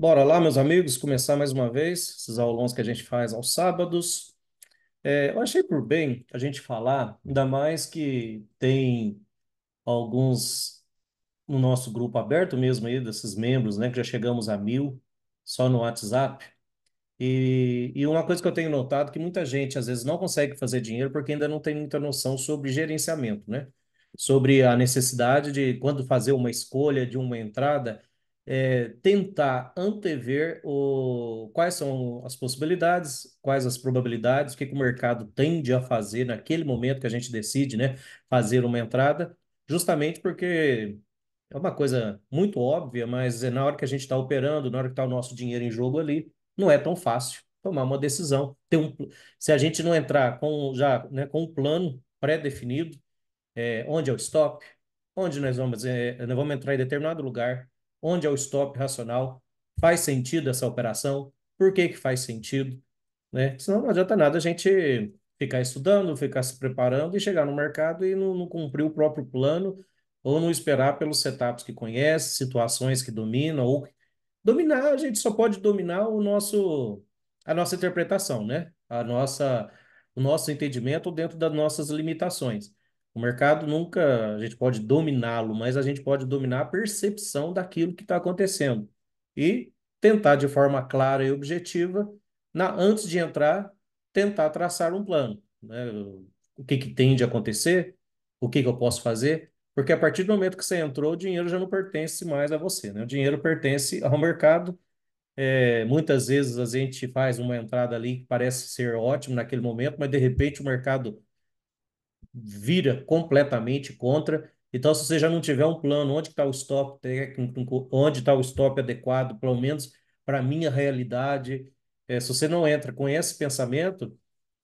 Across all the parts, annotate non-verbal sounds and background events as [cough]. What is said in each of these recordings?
Bora lá, meus amigos, começar mais uma vez esses aulões que a gente faz aos sábados. É, eu achei por bem a gente falar, ainda mais que tem alguns no nosso grupo aberto mesmo aí, desses membros, né, que já chegamos a mil só no WhatsApp. E, e uma coisa que eu tenho notado que muita gente às vezes não consegue fazer dinheiro porque ainda não tem muita noção sobre gerenciamento, né? Sobre a necessidade de quando fazer uma escolha de uma entrada é, tentar antever o, quais são as possibilidades, quais as probabilidades, o que, que o mercado tende a fazer naquele momento que a gente decide né, fazer uma entrada, justamente porque é uma coisa muito óbvia, mas é na hora que a gente está operando, na hora que está o nosso dinheiro em jogo ali, não é tão fácil tomar uma decisão. Ter um, se a gente não entrar com já né, com um plano pré-definido, é, onde é o stop, onde nós vamos, é, nós vamos entrar em determinado lugar, Onde é o stop racional? Faz sentido essa operação? Por que, que faz sentido? Né? Senão não adianta nada a gente ficar estudando, ficar se preparando e chegar no mercado e não, não cumprir o próprio plano ou não esperar pelos setups que conhece, situações que domina ou dominar a gente só pode dominar o nosso a nossa interpretação, né? A nossa o nosso entendimento dentro das nossas limitações. O mercado nunca a gente pode dominá-lo, mas a gente pode dominar a percepção daquilo que está acontecendo e tentar de forma clara e objetiva, na, antes de entrar, tentar traçar um plano. Né? O que, que tem de acontecer? O que, que eu posso fazer? Porque a partir do momento que você entrou, o dinheiro já não pertence mais a você. Né? O dinheiro pertence ao mercado. É, muitas vezes a gente faz uma entrada ali que parece ser ótimo naquele momento, mas de repente o mercado vira completamente contra. Então, se você já não tiver um plano, onde está o stop técnico, onde está o stop adequado, pelo menos para a minha realidade, é, se você não entra com esse pensamento,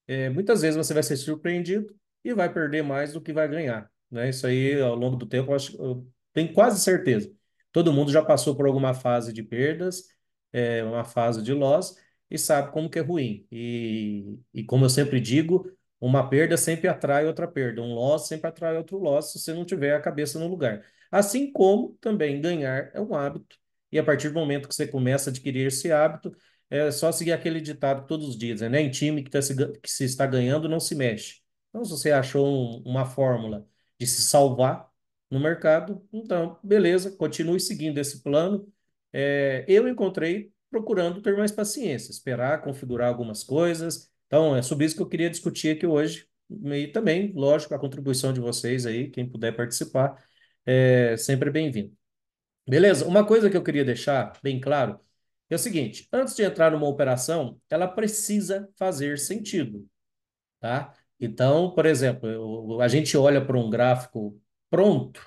é, muitas vezes você vai ser surpreendido e vai perder mais do que vai ganhar. Né? Isso aí, ao longo do tempo, eu, acho, eu tenho quase certeza. Todo mundo já passou por alguma fase de perdas, é, uma fase de loss, e sabe como que é ruim. E, e como eu sempre digo, uma perda sempre atrai outra perda, um loss sempre atrai outro loss se você não tiver a cabeça no lugar. Assim como também ganhar é um hábito, e a partir do momento que você começa a adquirir esse hábito, é só seguir aquele ditado todos os dias, né? Em time que, tá se, que se está ganhando não se mexe. Então, se você achou um, uma fórmula de se salvar no mercado, então, beleza, continue seguindo esse plano. É, eu encontrei procurando ter mais paciência, esperar configurar algumas coisas, então, é sobre isso que eu queria discutir aqui hoje. E também, lógico, a contribuição de vocês aí, quem puder participar, é sempre bem-vindo. Beleza? Uma coisa que eu queria deixar bem claro é o seguinte: antes de entrar numa operação, ela precisa fazer sentido, tá? Então, por exemplo, eu, a gente olha para um gráfico pronto,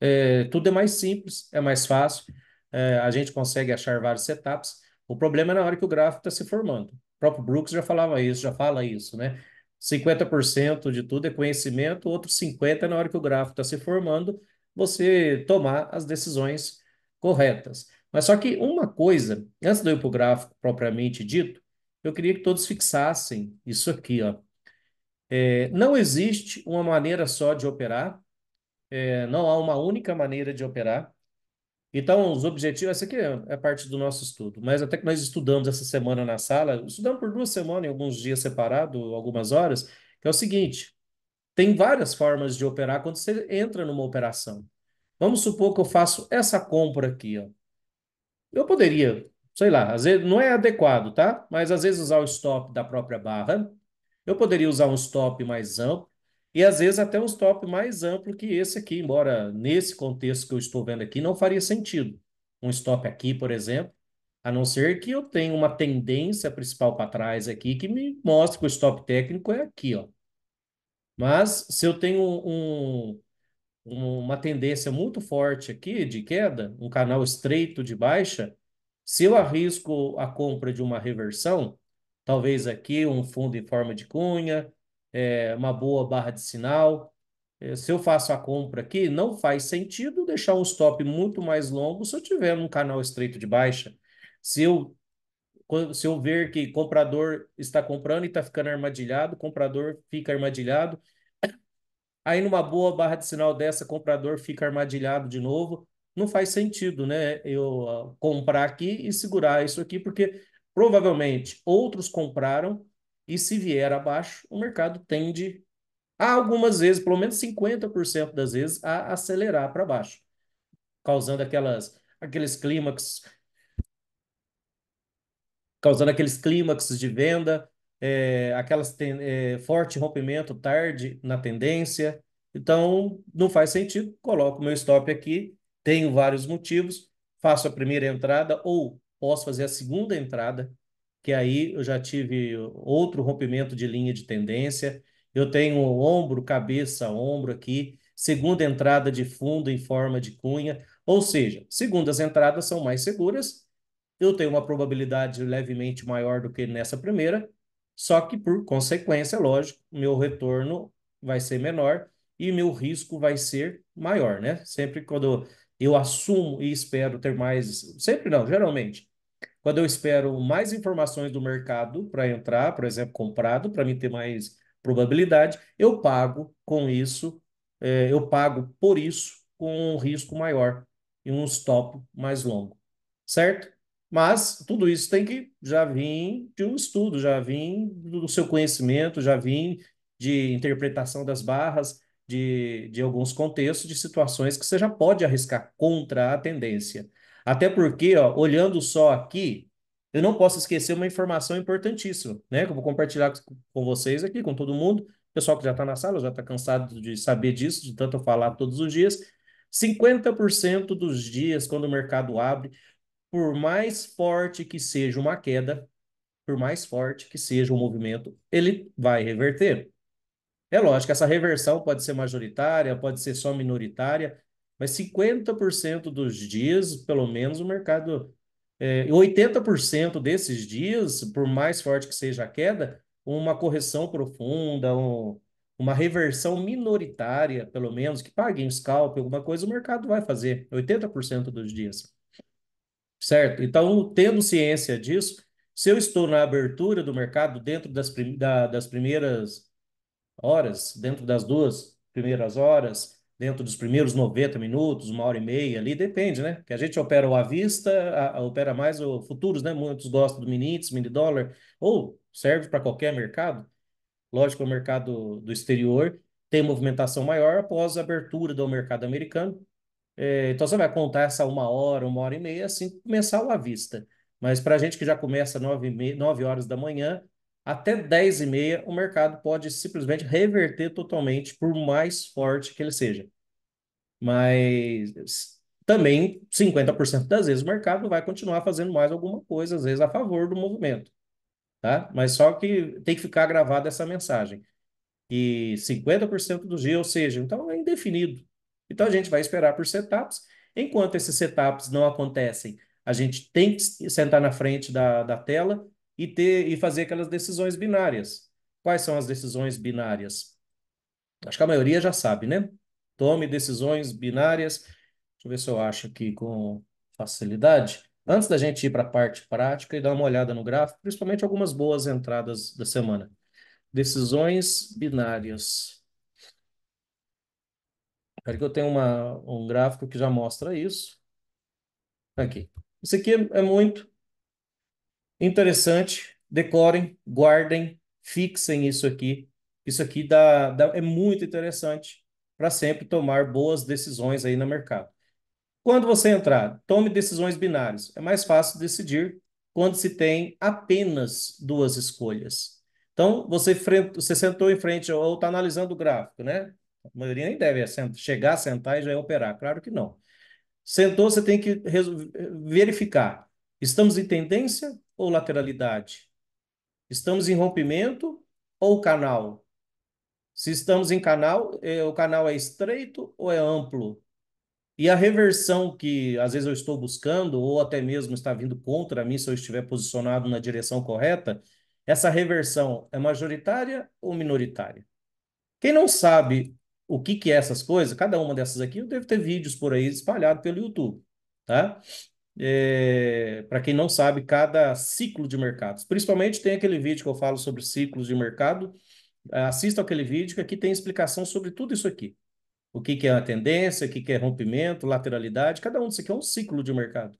é, tudo é mais simples, é mais fácil, é, a gente consegue achar vários setups. O problema é na hora que o gráfico está se formando próprio Brooks já falava isso, já fala isso, né? 50% de tudo é conhecimento, outros 50% é na hora que o gráfico está se formando, você tomar as decisões corretas. Mas só que uma coisa, antes do eu ir para o gráfico propriamente dito, eu queria que todos fixassem isso aqui. Ó. É, não existe uma maneira só de operar, é, não há uma única maneira de operar. Então, os objetivos, essa aqui é, é parte do nosso estudo, mas até que nós estudamos essa semana na sala, estudamos por duas semanas, em alguns dias separados, algumas horas, que é o seguinte: tem várias formas de operar quando você entra numa operação. Vamos supor que eu faço essa compra aqui, ó. Eu poderia, sei lá, às vezes não é adequado, tá? Mas às vezes usar o stop da própria barra. Eu poderia usar um stop mais amplo e às vezes até um stop mais amplo que esse aqui, embora nesse contexto que eu estou vendo aqui não faria sentido. Um stop aqui, por exemplo, a não ser que eu tenha uma tendência principal para trás aqui que me mostre que o stop técnico é aqui, ó. Mas se eu tenho um, um, uma tendência muito forte aqui de queda, um canal estreito de baixa, se eu arrisco a compra de uma reversão, talvez aqui um fundo em forma de cunha, é, uma boa barra de sinal. É, se eu faço a compra aqui, não faz sentido deixar um stop muito mais longo se eu tiver um canal estreito de baixa. Se eu, se eu ver que comprador está comprando e está ficando armadilhado, comprador fica armadilhado. Aí, numa boa barra de sinal dessa, comprador fica armadilhado de novo. Não faz sentido, né? Eu ah, comprar aqui e segurar isso aqui, porque provavelmente outros compraram e se vier abaixo, o mercado tende, algumas vezes, pelo menos 50% das vezes, a acelerar para baixo, causando aquelas, aqueles clímax causando aqueles clímaxes de venda, é, aquelas é, forte rompimento tarde na tendência. Então, não faz sentido. Coloco meu stop aqui, tenho vários motivos, faço a primeira entrada ou posso fazer a segunda entrada que aí eu já tive outro rompimento de linha de tendência. Eu tenho ombro, cabeça, ombro aqui, segunda entrada de fundo em forma de cunha, ou seja, segundas entradas são mais seguras. Eu tenho uma probabilidade levemente maior do que nessa primeira, só que por consequência, lógico, meu retorno vai ser menor e meu risco vai ser maior, né? Sempre quando eu assumo e espero ter mais, sempre não, geralmente quando eu espero mais informações do mercado para entrar, por exemplo, comprado, para mim ter mais probabilidade, eu pago com isso, é, eu pago por isso com um risco maior e um stop mais longo, certo? Mas tudo isso tem que já vir de um estudo, já vir do seu conhecimento, já vir de interpretação das barras, de, de alguns contextos, de situações que você já pode arriscar contra a tendência. Até porque, ó, olhando só aqui, eu não posso esquecer uma informação importantíssima, né? Que eu vou compartilhar com vocês aqui, com todo mundo. O pessoal que já está na sala já está cansado de saber disso, de tanto eu falar todos os dias. 50% dos dias, quando o mercado abre, por mais forte que seja uma queda, por mais forte que seja o um movimento, ele vai reverter. É lógico, essa reversão pode ser majoritária, pode ser só minoritária, mas 50% dos dias, pelo menos, o mercado. É, 80% desses dias, por mais forte que seja a queda, uma correção profunda, um, uma reversão minoritária, pelo menos, que pague um scalp, alguma coisa, o mercado vai fazer 80% dos dias. Certo? Então, tendo ciência disso, se eu estou na abertura do mercado, dentro das, prim da, das primeiras horas, dentro das duas primeiras horas, dentro dos primeiros 90 minutos, uma hora e meia ali, depende, né? Que a gente opera o à vista, a, a opera mais o futuros, né? Muitos gostam do mini índice, mini dólar, ou serve para qualquer mercado. Lógico, o é mercado do exterior tem movimentação maior após a abertura do mercado americano. É, então você vai contar essa uma hora, uma hora e meia, assim começar o à vista. Mas para a gente que já começa nove, nove horas da manhã, até 10 e meia, o mercado pode simplesmente reverter totalmente, por mais forte que ele seja. Mas também 50% das vezes o mercado vai continuar fazendo mais alguma coisa, às vezes a favor do movimento, tá? Mas só que tem que ficar gravada essa mensagem. E 50% do dia, ou seja, então é indefinido. Então a gente vai esperar por setups. Enquanto esses setups não acontecem, a gente tem que sentar na frente da, da tela e, ter, e fazer aquelas decisões binárias. Quais são as decisões binárias? Acho que a maioria já sabe, né? Tome decisões binárias. Deixa eu ver se eu acho aqui com facilidade. Antes da gente ir para a parte prática e dar uma olhada no gráfico, principalmente algumas boas entradas da semana. Decisões binárias. Espero que eu tenho uma, um gráfico que já mostra isso. Aqui. Isso aqui é, é muito Interessante, decorem, guardem, fixem isso aqui. Isso aqui dá, dá é muito interessante para sempre tomar boas decisões aí no mercado. Quando você entrar, tome decisões binárias. É mais fácil decidir quando se tem apenas duas escolhas. Então, você, você sentou em frente ou está analisando o gráfico, né? A maioria nem deve chegar, sentar e já é operar. Claro que não. Sentou, você tem que eh, verificar. Estamos em tendência ou lateralidade? Estamos em rompimento ou canal? Se estamos em canal, é, o canal é estreito ou é amplo? E a reversão que às vezes eu estou buscando, ou até mesmo está vindo contra mim se eu estiver posicionado na direção correta, essa reversão é majoritária ou minoritária? Quem não sabe o que, que é essas coisas, cada uma dessas aqui, eu devo ter vídeos por aí espalhados pelo YouTube, tá? É, para quem não sabe, cada ciclo de mercados. Principalmente tem aquele vídeo que eu falo sobre ciclos de mercado. Assista aquele vídeo que aqui tem explicação sobre tudo isso aqui. O que, que é a tendência, o que, que é rompimento, lateralidade, cada um disso aqui é um ciclo de mercado.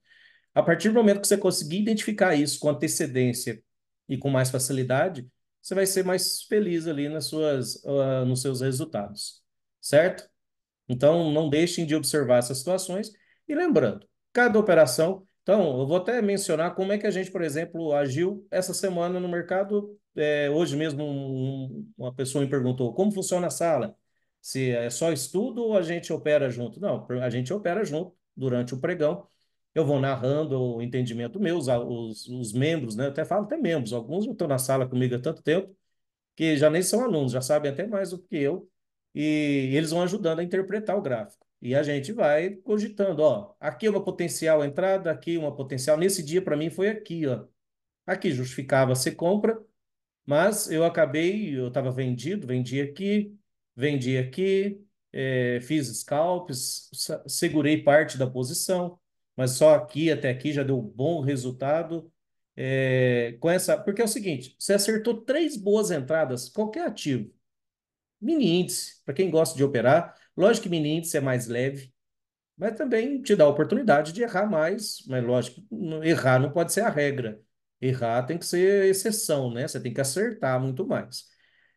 A partir do momento que você conseguir identificar isso com antecedência e com mais facilidade, você vai ser mais feliz ali nas suas, uh, nos seus resultados, certo? Então, não deixem de observar essas situações. E lembrando, cada operação. Então, eu vou até mencionar como é que a gente, por exemplo, agiu essa semana no mercado. É, hoje mesmo, um, uma pessoa me perguntou como funciona a sala. Se é só estudo ou a gente opera junto? Não, a gente opera junto durante o pregão. Eu vou narrando o entendimento meu, os, os, os membros, né? Eu até falo até membros, alguns não estão na sala comigo há tanto tempo que já nem são alunos, já sabem até mais do que eu, e eles vão ajudando a interpretar o gráfico. E a gente vai cogitando, ó, aqui uma potencial entrada, aqui uma potencial. Nesse dia, para mim, foi aqui, ó. Aqui justificava ser compra, mas eu acabei, eu estava vendido, vendi aqui, vendi aqui, é, fiz scalps, segurei parte da posição, mas só aqui até aqui já deu bom resultado. É, com essa, porque é o seguinte: você acertou três boas entradas, qualquer ativo, mini índice, para quem gosta de operar, Lógico que mini índice é mais leve, mas também te dá a oportunidade de errar mais. Mas lógico, errar não pode ser a regra. Errar tem que ser exceção, né? Você tem que acertar muito mais.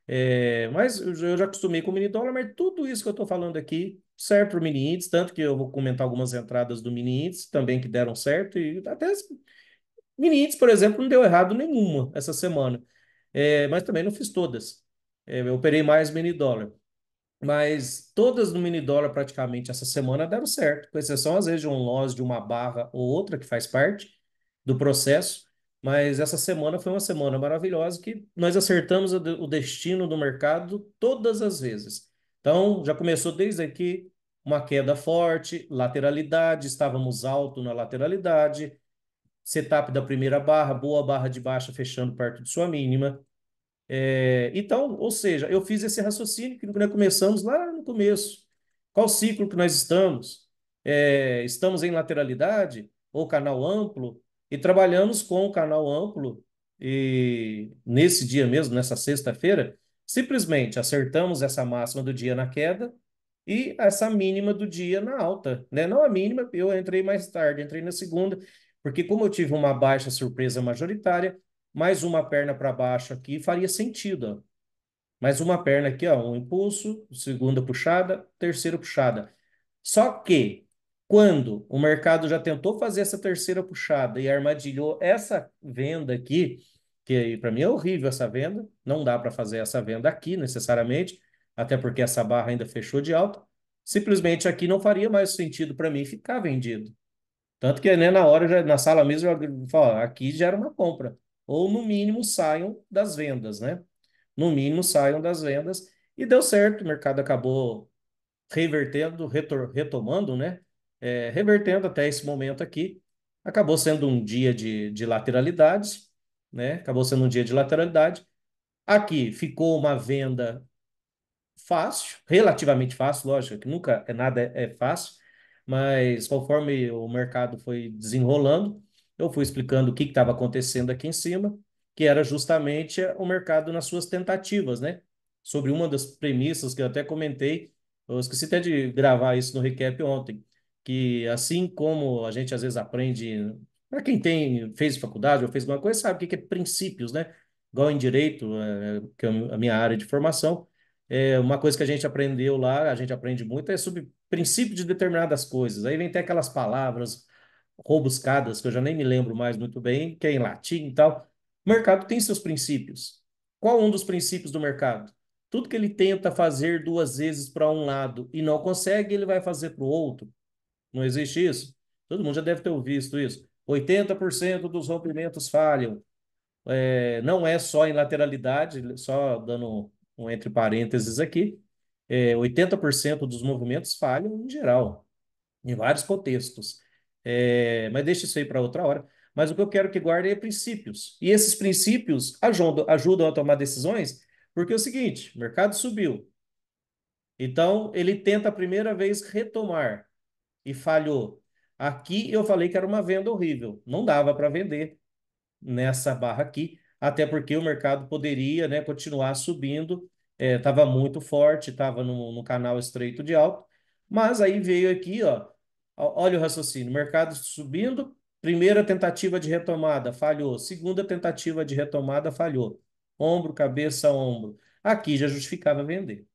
É, mas eu já acostumei com o mini dólar, então, mas tudo isso que eu estou falando aqui serve para o mini índice, tanto que eu vou comentar algumas entradas do mini índice também que deram certo, e até mini índice, por exemplo, não deu errado nenhuma essa semana, é, mas também não fiz todas. É, eu operei mais mini dólar mas todas no mini dólar praticamente essa semana deram certo, com exceção às vezes de um loss de uma barra ou outra que faz parte do processo, mas essa semana foi uma semana maravilhosa que nós acertamos o destino do mercado todas as vezes. Então, já começou desde aqui uma queda forte, lateralidade, estávamos alto na lateralidade, setup da primeira barra, boa barra de baixa fechando perto de sua mínima, é, então, ou seja, eu fiz esse raciocínio que nós né, começamos lá no começo. Qual ciclo que nós estamos? É, estamos em lateralidade ou canal amplo? E trabalhamos com o canal amplo e nesse dia mesmo, nessa sexta-feira, simplesmente acertamos essa máxima do dia na queda e essa mínima do dia na alta, né? Não a mínima, eu entrei mais tarde, entrei na segunda, porque como eu tive uma baixa surpresa majoritária, mais uma perna para baixo aqui faria sentido. Ó. Mais uma perna aqui, ó, um impulso, segunda puxada, terceira puxada. Só que quando o mercado já tentou fazer essa terceira puxada e armadilhou essa venda aqui, que para mim é horrível essa venda, não dá para fazer essa venda aqui necessariamente, até porque essa barra ainda fechou de alta. Simplesmente aqui não faria mais sentido para mim ficar vendido. Tanto que né, na hora, já, na sala mesmo, eu falo, aqui já era uma compra ou no mínimo saiam das vendas, né? No mínimo saiam das vendas e deu certo, o mercado acabou revertendo, retomando, né? É, revertendo até esse momento aqui, acabou sendo um dia de, de né? Acabou sendo um dia de lateralidade. Aqui ficou uma venda fácil, relativamente fácil, lógico, que nunca é nada é, é fácil, mas conforme o mercado foi desenrolando, eu fui explicando o que estava acontecendo aqui em cima, que era justamente eh, o mercado nas suas tentativas, né? Sobre uma das premissas que eu até comentei, eu esqueci até de gravar isso no recap ontem, que assim como a gente às vezes aprende, para quem tem fez faculdade ou fez alguma coisa, sabe o que é princípios, né? Igual em direito, eh, que é a minha área de formação, é uma coisa que a gente aprendeu lá, a gente aprende muito, é sobre princípio de determinadas coisas. Aí vem até aquelas palavras robuscadas, que eu já nem me lembro mais muito bem, que é em latim e tal. O mercado tem seus princípios. Qual um dos princípios do mercado? Tudo que ele tenta fazer duas vezes para um lado e não consegue, ele vai fazer para o outro. Não existe isso? Todo mundo já deve ter visto isso. 80% dos rompimentos falham. É, não é só em lateralidade, só dando um entre parênteses aqui, é, 80% dos movimentos falham em geral, em vários contextos. É, mas deixa isso aí para outra hora. Mas o que eu quero que guarde é princípios. E esses princípios ajudam, ajudam a tomar decisões, porque é o seguinte: o mercado subiu. Então, ele tenta a primeira vez retomar e falhou. Aqui eu falei que era uma venda horrível. Não dava para vender nessa barra aqui, até porque o mercado poderia né, continuar subindo. Estava é, muito forte, estava no, no canal estreito de alto. Mas aí veio aqui, ó, Olha o raciocínio: mercado subindo, primeira tentativa de retomada falhou, segunda tentativa de retomada falhou. Ombro, cabeça, ombro. Aqui já justificava vender.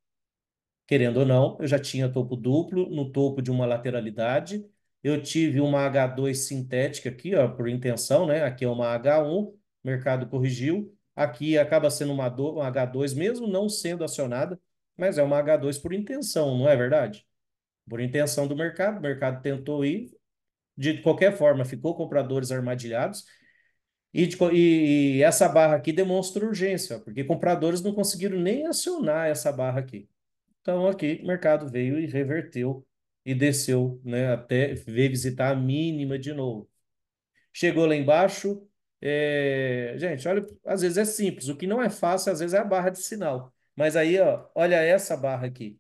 Querendo ou não, eu já tinha topo duplo no topo de uma lateralidade. Eu tive uma H2 sintética aqui, ó, por intenção, né? Aqui é uma H1, mercado corrigiu. Aqui acaba sendo uma, do, uma H2, mesmo não sendo acionada, mas é uma H2 por intenção, não é verdade? por intenção do mercado, o mercado tentou ir, de qualquer forma, ficou compradores armadilhados, e, de, e, e essa barra aqui demonstra urgência, porque compradores não conseguiram nem acionar essa barra aqui. Então, aqui o mercado veio e reverteu e desceu, né, até veio visitar a mínima de novo. Chegou lá embaixo, é... gente, olha, às vezes é simples, o que não é fácil, às vezes é a barra de sinal. Mas aí, ó, olha essa barra aqui.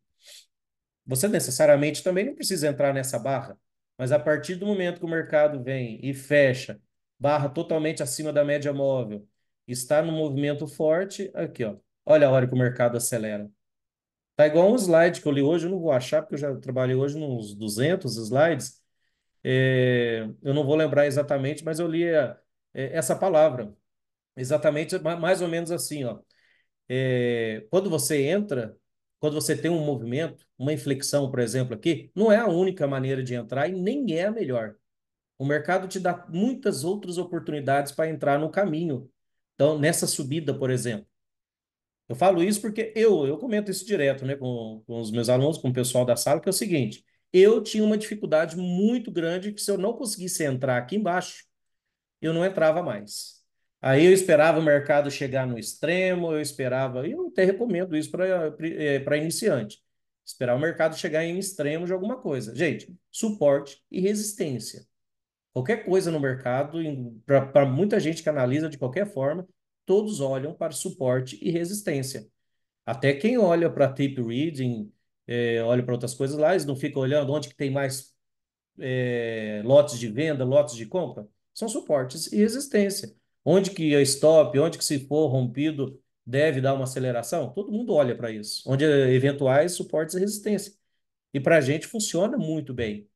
Você necessariamente também não precisa entrar nessa barra, mas a partir do momento que o mercado vem e fecha barra totalmente acima da média móvel, está no movimento forte, aqui, ó. Olha a hora que o mercado acelera. Tá igual um slide que eu li hoje, eu não vou achar, porque eu já trabalhei hoje nos 200 slides. É, eu não vou lembrar exatamente, mas eu li a, é, é, essa palavra. Exatamente, mais ou menos assim, ó. É, quando você entra quando você tem um movimento, uma inflexão, por exemplo, aqui, não é a única maneira de entrar e nem é a melhor. O mercado te dá muitas outras oportunidades para entrar no caminho. Então, nessa subida, por exemplo. Eu falo isso porque eu, eu comento isso direto né, com, com os meus alunos, com o pessoal da sala, que é o seguinte: eu tinha uma dificuldade muito grande que se eu não conseguisse entrar aqui embaixo, eu não entrava mais. Aí eu esperava o mercado chegar no extremo, eu esperava, e eu até recomendo isso para é, iniciante. Esperar o mercado chegar em extremo de alguma coisa. Gente, suporte e resistência. Qualquer coisa no mercado, para muita gente que analisa de qualquer forma, todos olham para suporte e resistência. Até quem olha para tape reading, é, olha para outras coisas lá, eles não ficam olhando onde que tem mais é, lotes de venda, lotes de compra. São suportes e resistência. Onde que é stop, onde que se for rompido, deve dar uma aceleração? Todo mundo olha para isso. Onde é eventuais suportes e resistência. E para a gente funciona muito bem.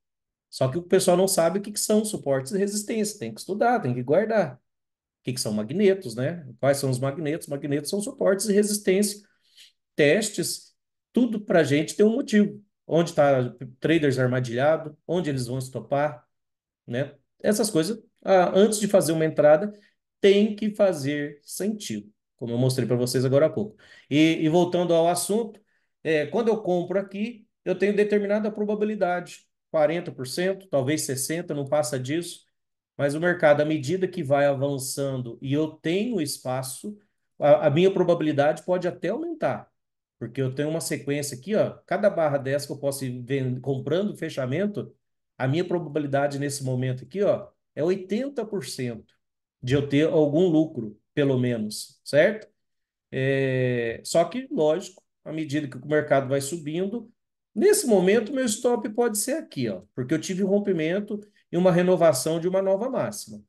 Só que o pessoal não sabe o que, que são suportes e resistência. Tem que estudar, tem que guardar. O que, que são magnetos, né? Quais são os magnetos? Magnetos são suportes e resistência. Testes, tudo para a gente tem um motivo. Onde está traders armadilhado, onde eles vão estopar, né? Essas coisas, ah, antes de fazer uma entrada, tem que fazer sentido, como eu mostrei para vocês agora há pouco. E, e voltando ao assunto, é, quando eu compro aqui, eu tenho determinada probabilidade, 40%, talvez 60%, não passa disso. Mas o mercado, à medida que vai avançando e eu tenho espaço, a, a minha probabilidade pode até aumentar. Porque eu tenho uma sequência aqui, ó, cada barra dessa que eu posso ir vendo, comprando fechamento, a minha probabilidade nesse momento aqui ó, é 80% de eu ter algum lucro, pelo menos, certo? É, só que, lógico, à medida que o mercado vai subindo, nesse momento meu stop pode ser aqui, ó, porque eu tive um rompimento e uma renovação de uma nova máxima.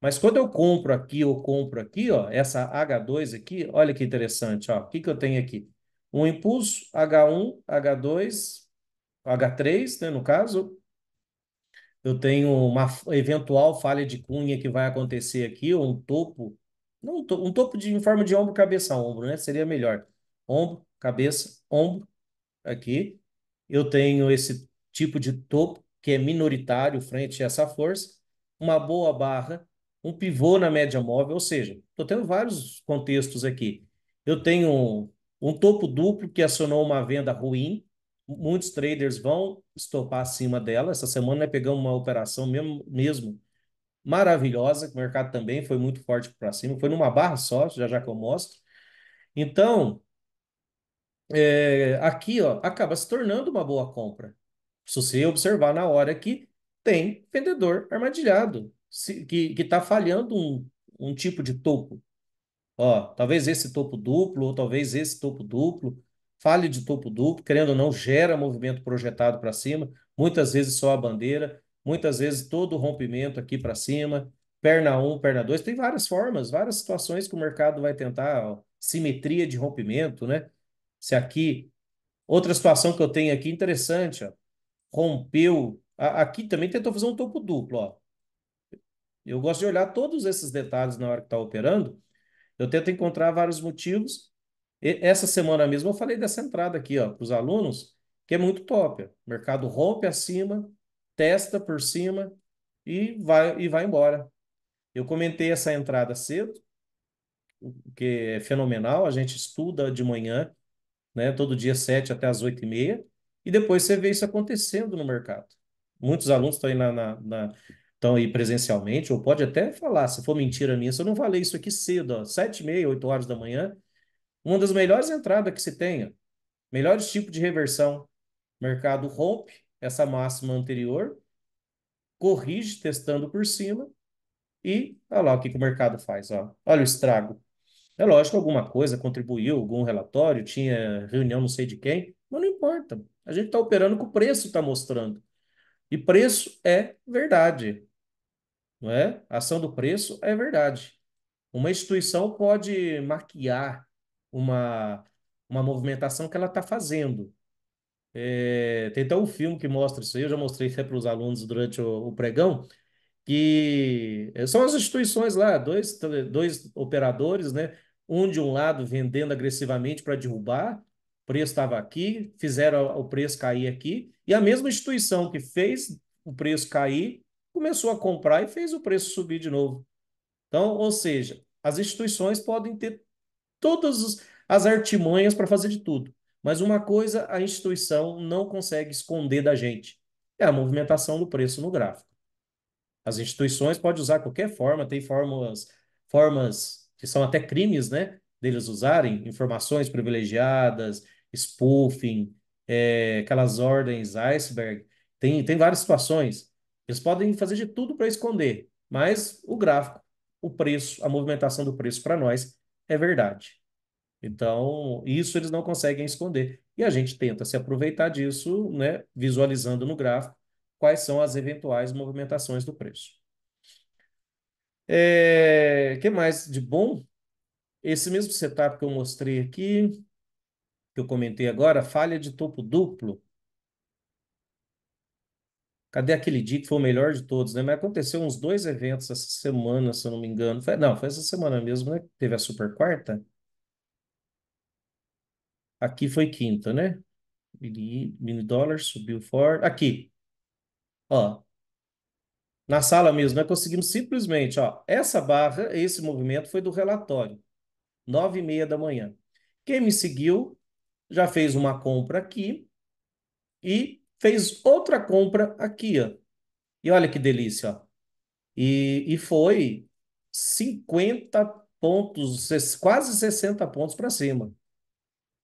Mas quando eu compro aqui ou compro aqui, ó, essa H2 aqui, olha que interessante, ó, o que, que eu tenho aqui? Um impulso H1, H2, H3, né, no caso, eu tenho uma eventual falha de cunha que vai acontecer aqui, ou um topo, não, um, topo de, em forma de ombro, cabeça, ombro, né? Seria melhor. Ombro, cabeça, ombro, aqui. Eu tenho esse tipo de topo, que é minoritário frente a essa força, uma boa barra, um pivô na média móvel, ou seja, estou tendo vários contextos aqui. Eu tenho um, um topo duplo que acionou uma venda ruim, Muitos traders vão estopar acima dela. Essa semana né, pegamos uma operação mesmo, mesmo maravilhosa, que o mercado também foi muito forte para cima. Foi numa barra só, já já que eu mostro. Então, é, aqui ó, acaba se tornando uma boa compra. Se você observar na hora que tem vendedor armadilhado, se, que está falhando um, um tipo de topo. Ó, talvez esse topo duplo, ou talvez esse topo duplo, fale de topo duplo, querendo ou não, gera movimento projetado para cima, muitas vezes só a bandeira, muitas vezes todo o rompimento aqui para cima, perna 1, um, perna 2, tem várias formas, várias situações que o mercado vai tentar, ó, simetria de rompimento, né? Se aqui, outra situação que eu tenho aqui interessante, ó, rompeu, a, aqui também tentou fazer um topo duplo, ó. Eu gosto de olhar todos esses detalhes na hora que está operando, eu tento encontrar vários motivos essa semana mesmo eu falei dessa entrada aqui para os alunos, que é muito top. Ó. O mercado rompe acima, testa por cima e vai, e vai embora. Eu comentei essa entrada cedo, que é fenomenal. A gente estuda de manhã, né, todo dia 7 até as 8 e meia, e depois você vê isso acontecendo no mercado. Muitos alunos estão aí, na, na, na estão aí presencialmente, ou pode até falar, se for mentira minha, se eu não falei isso aqui cedo, ó, 7 e meia, 8 horas da manhã, uma das melhores entradas que se tenha, melhores tipos de reversão. mercado rompe essa máxima anterior, corrige testando por cima e olha lá o que, que o mercado faz. Ó. Olha o estrago. É lógico, alguma coisa contribuiu, algum relatório, tinha reunião não sei de quem, mas não importa. A gente está operando com o preço está mostrando. E preço é verdade. Não é? A ação do preço é verdade. Uma instituição pode maquiar uma, uma movimentação que ela está fazendo. É, tem até um filme que mostra isso aí, eu já mostrei até para os alunos durante o, o, pregão, que são as instituições lá, dois, dois operadores, né? Um de um lado vendendo agressivamente para derrubar, o preço estava aqui, fizeram o preço cair aqui, e a mesma instituição que fez o preço cair começou a comprar e fez o preço subir de novo. Então, ou seja, as instituições podem ter todas as artimanhas para fazer de tudo. Mas uma coisa a instituição não consegue esconder da gente, é a movimentação do preço no gráfico. As instituições podem usar qualquer forma, tem formas, formas que são até crimes, né? Deles usarem informações privilegiadas, spoofing, é, aquelas ordens iceberg, tem, tem várias situações. Eles podem fazer de tudo para esconder, mas o gráfico, o preço, a movimentação do preço para nós é verdade. Então, isso eles não conseguem esconder. E a gente tenta se aproveitar disso, né, visualizando no gráfico quais são as eventuais movimentações do preço. O é, que mais de bom? Esse mesmo setup que eu mostrei aqui, que eu comentei agora, falha de topo duplo, Cadê aquele dia que foi o melhor de todos, né? Mas aconteceu uns dois eventos essa semana, se eu não me engano. Foi, não, foi essa semana mesmo, né? Teve a Super Quarta. Aqui foi quinta, né? Mini, dólar subiu forte. Aqui. Ó. Na sala mesmo, nós né? conseguimos simplesmente, ó. Essa barra, esse movimento foi do relatório. Nove e meia da manhã. Quem me seguiu já fez uma compra aqui e fez outra compra aqui, ó. E olha que delícia, ó. E, e foi 50 pontos, quase 60 pontos para cima.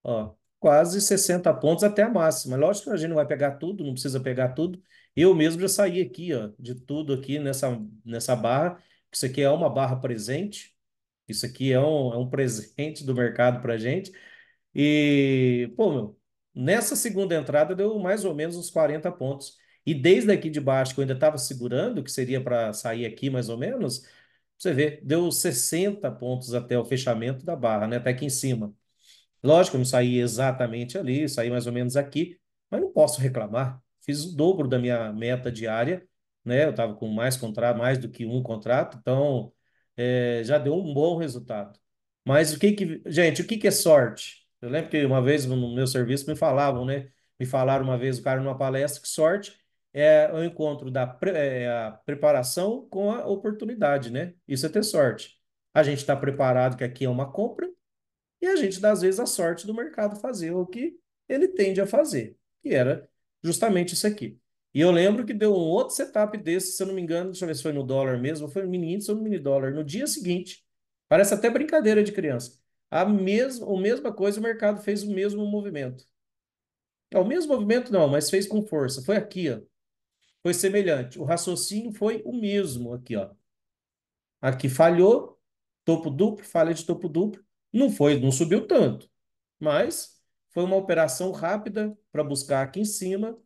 Ó, quase 60 pontos até a máxima. Lógico que a gente não vai pegar tudo, não precisa pegar tudo. Eu mesmo já saí aqui, ó, de tudo aqui nessa, nessa barra. Isso aqui é uma barra presente. Isso aqui é um, é um presente do mercado para gente. E, pô, meu, Nessa segunda entrada deu mais ou menos uns 40 pontos. E desde aqui de baixo, que eu ainda estava segurando, que seria para sair aqui mais ou menos, você vê, deu 60 pontos até o fechamento da barra, né? até tá aqui em cima. Lógico, eu não saí exatamente ali, saí mais ou menos aqui, mas não posso reclamar. Fiz o dobro da minha meta diária, né? Eu estava com mais contrato, mais do que um contrato, então é, já deu um bom resultado. Mas o que que, gente, o que que é sorte? Eu lembro que uma vez no meu serviço me falavam, né? Me falaram uma vez o cara numa palestra que sorte é o encontro da pre, é, é a preparação com a oportunidade, né? Isso é ter sorte. A gente está preparado que aqui é uma compra e a gente dá às vezes a sorte do mercado fazer o que ele tende a fazer, que era justamente isso aqui. E eu lembro que deu um outro setup desse, se eu não me engano, deixa eu ver se foi no dólar mesmo, foi no mini índice ou no mini dólar, no dia seguinte. Parece até brincadeira de criança. A mesma, o mesma coisa, o mercado fez o mesmo movimento. É o mesmo movimento, não, mas fez com força. Foi aqui, ó. Foi semelhante. O raciocínio foi o mesmo aqui, ó. Aqui falhou, topo duplo, falha de topo duplo. Não foi, não subiu tanto, mas foi uma operação rápida para buscar aqui em cima.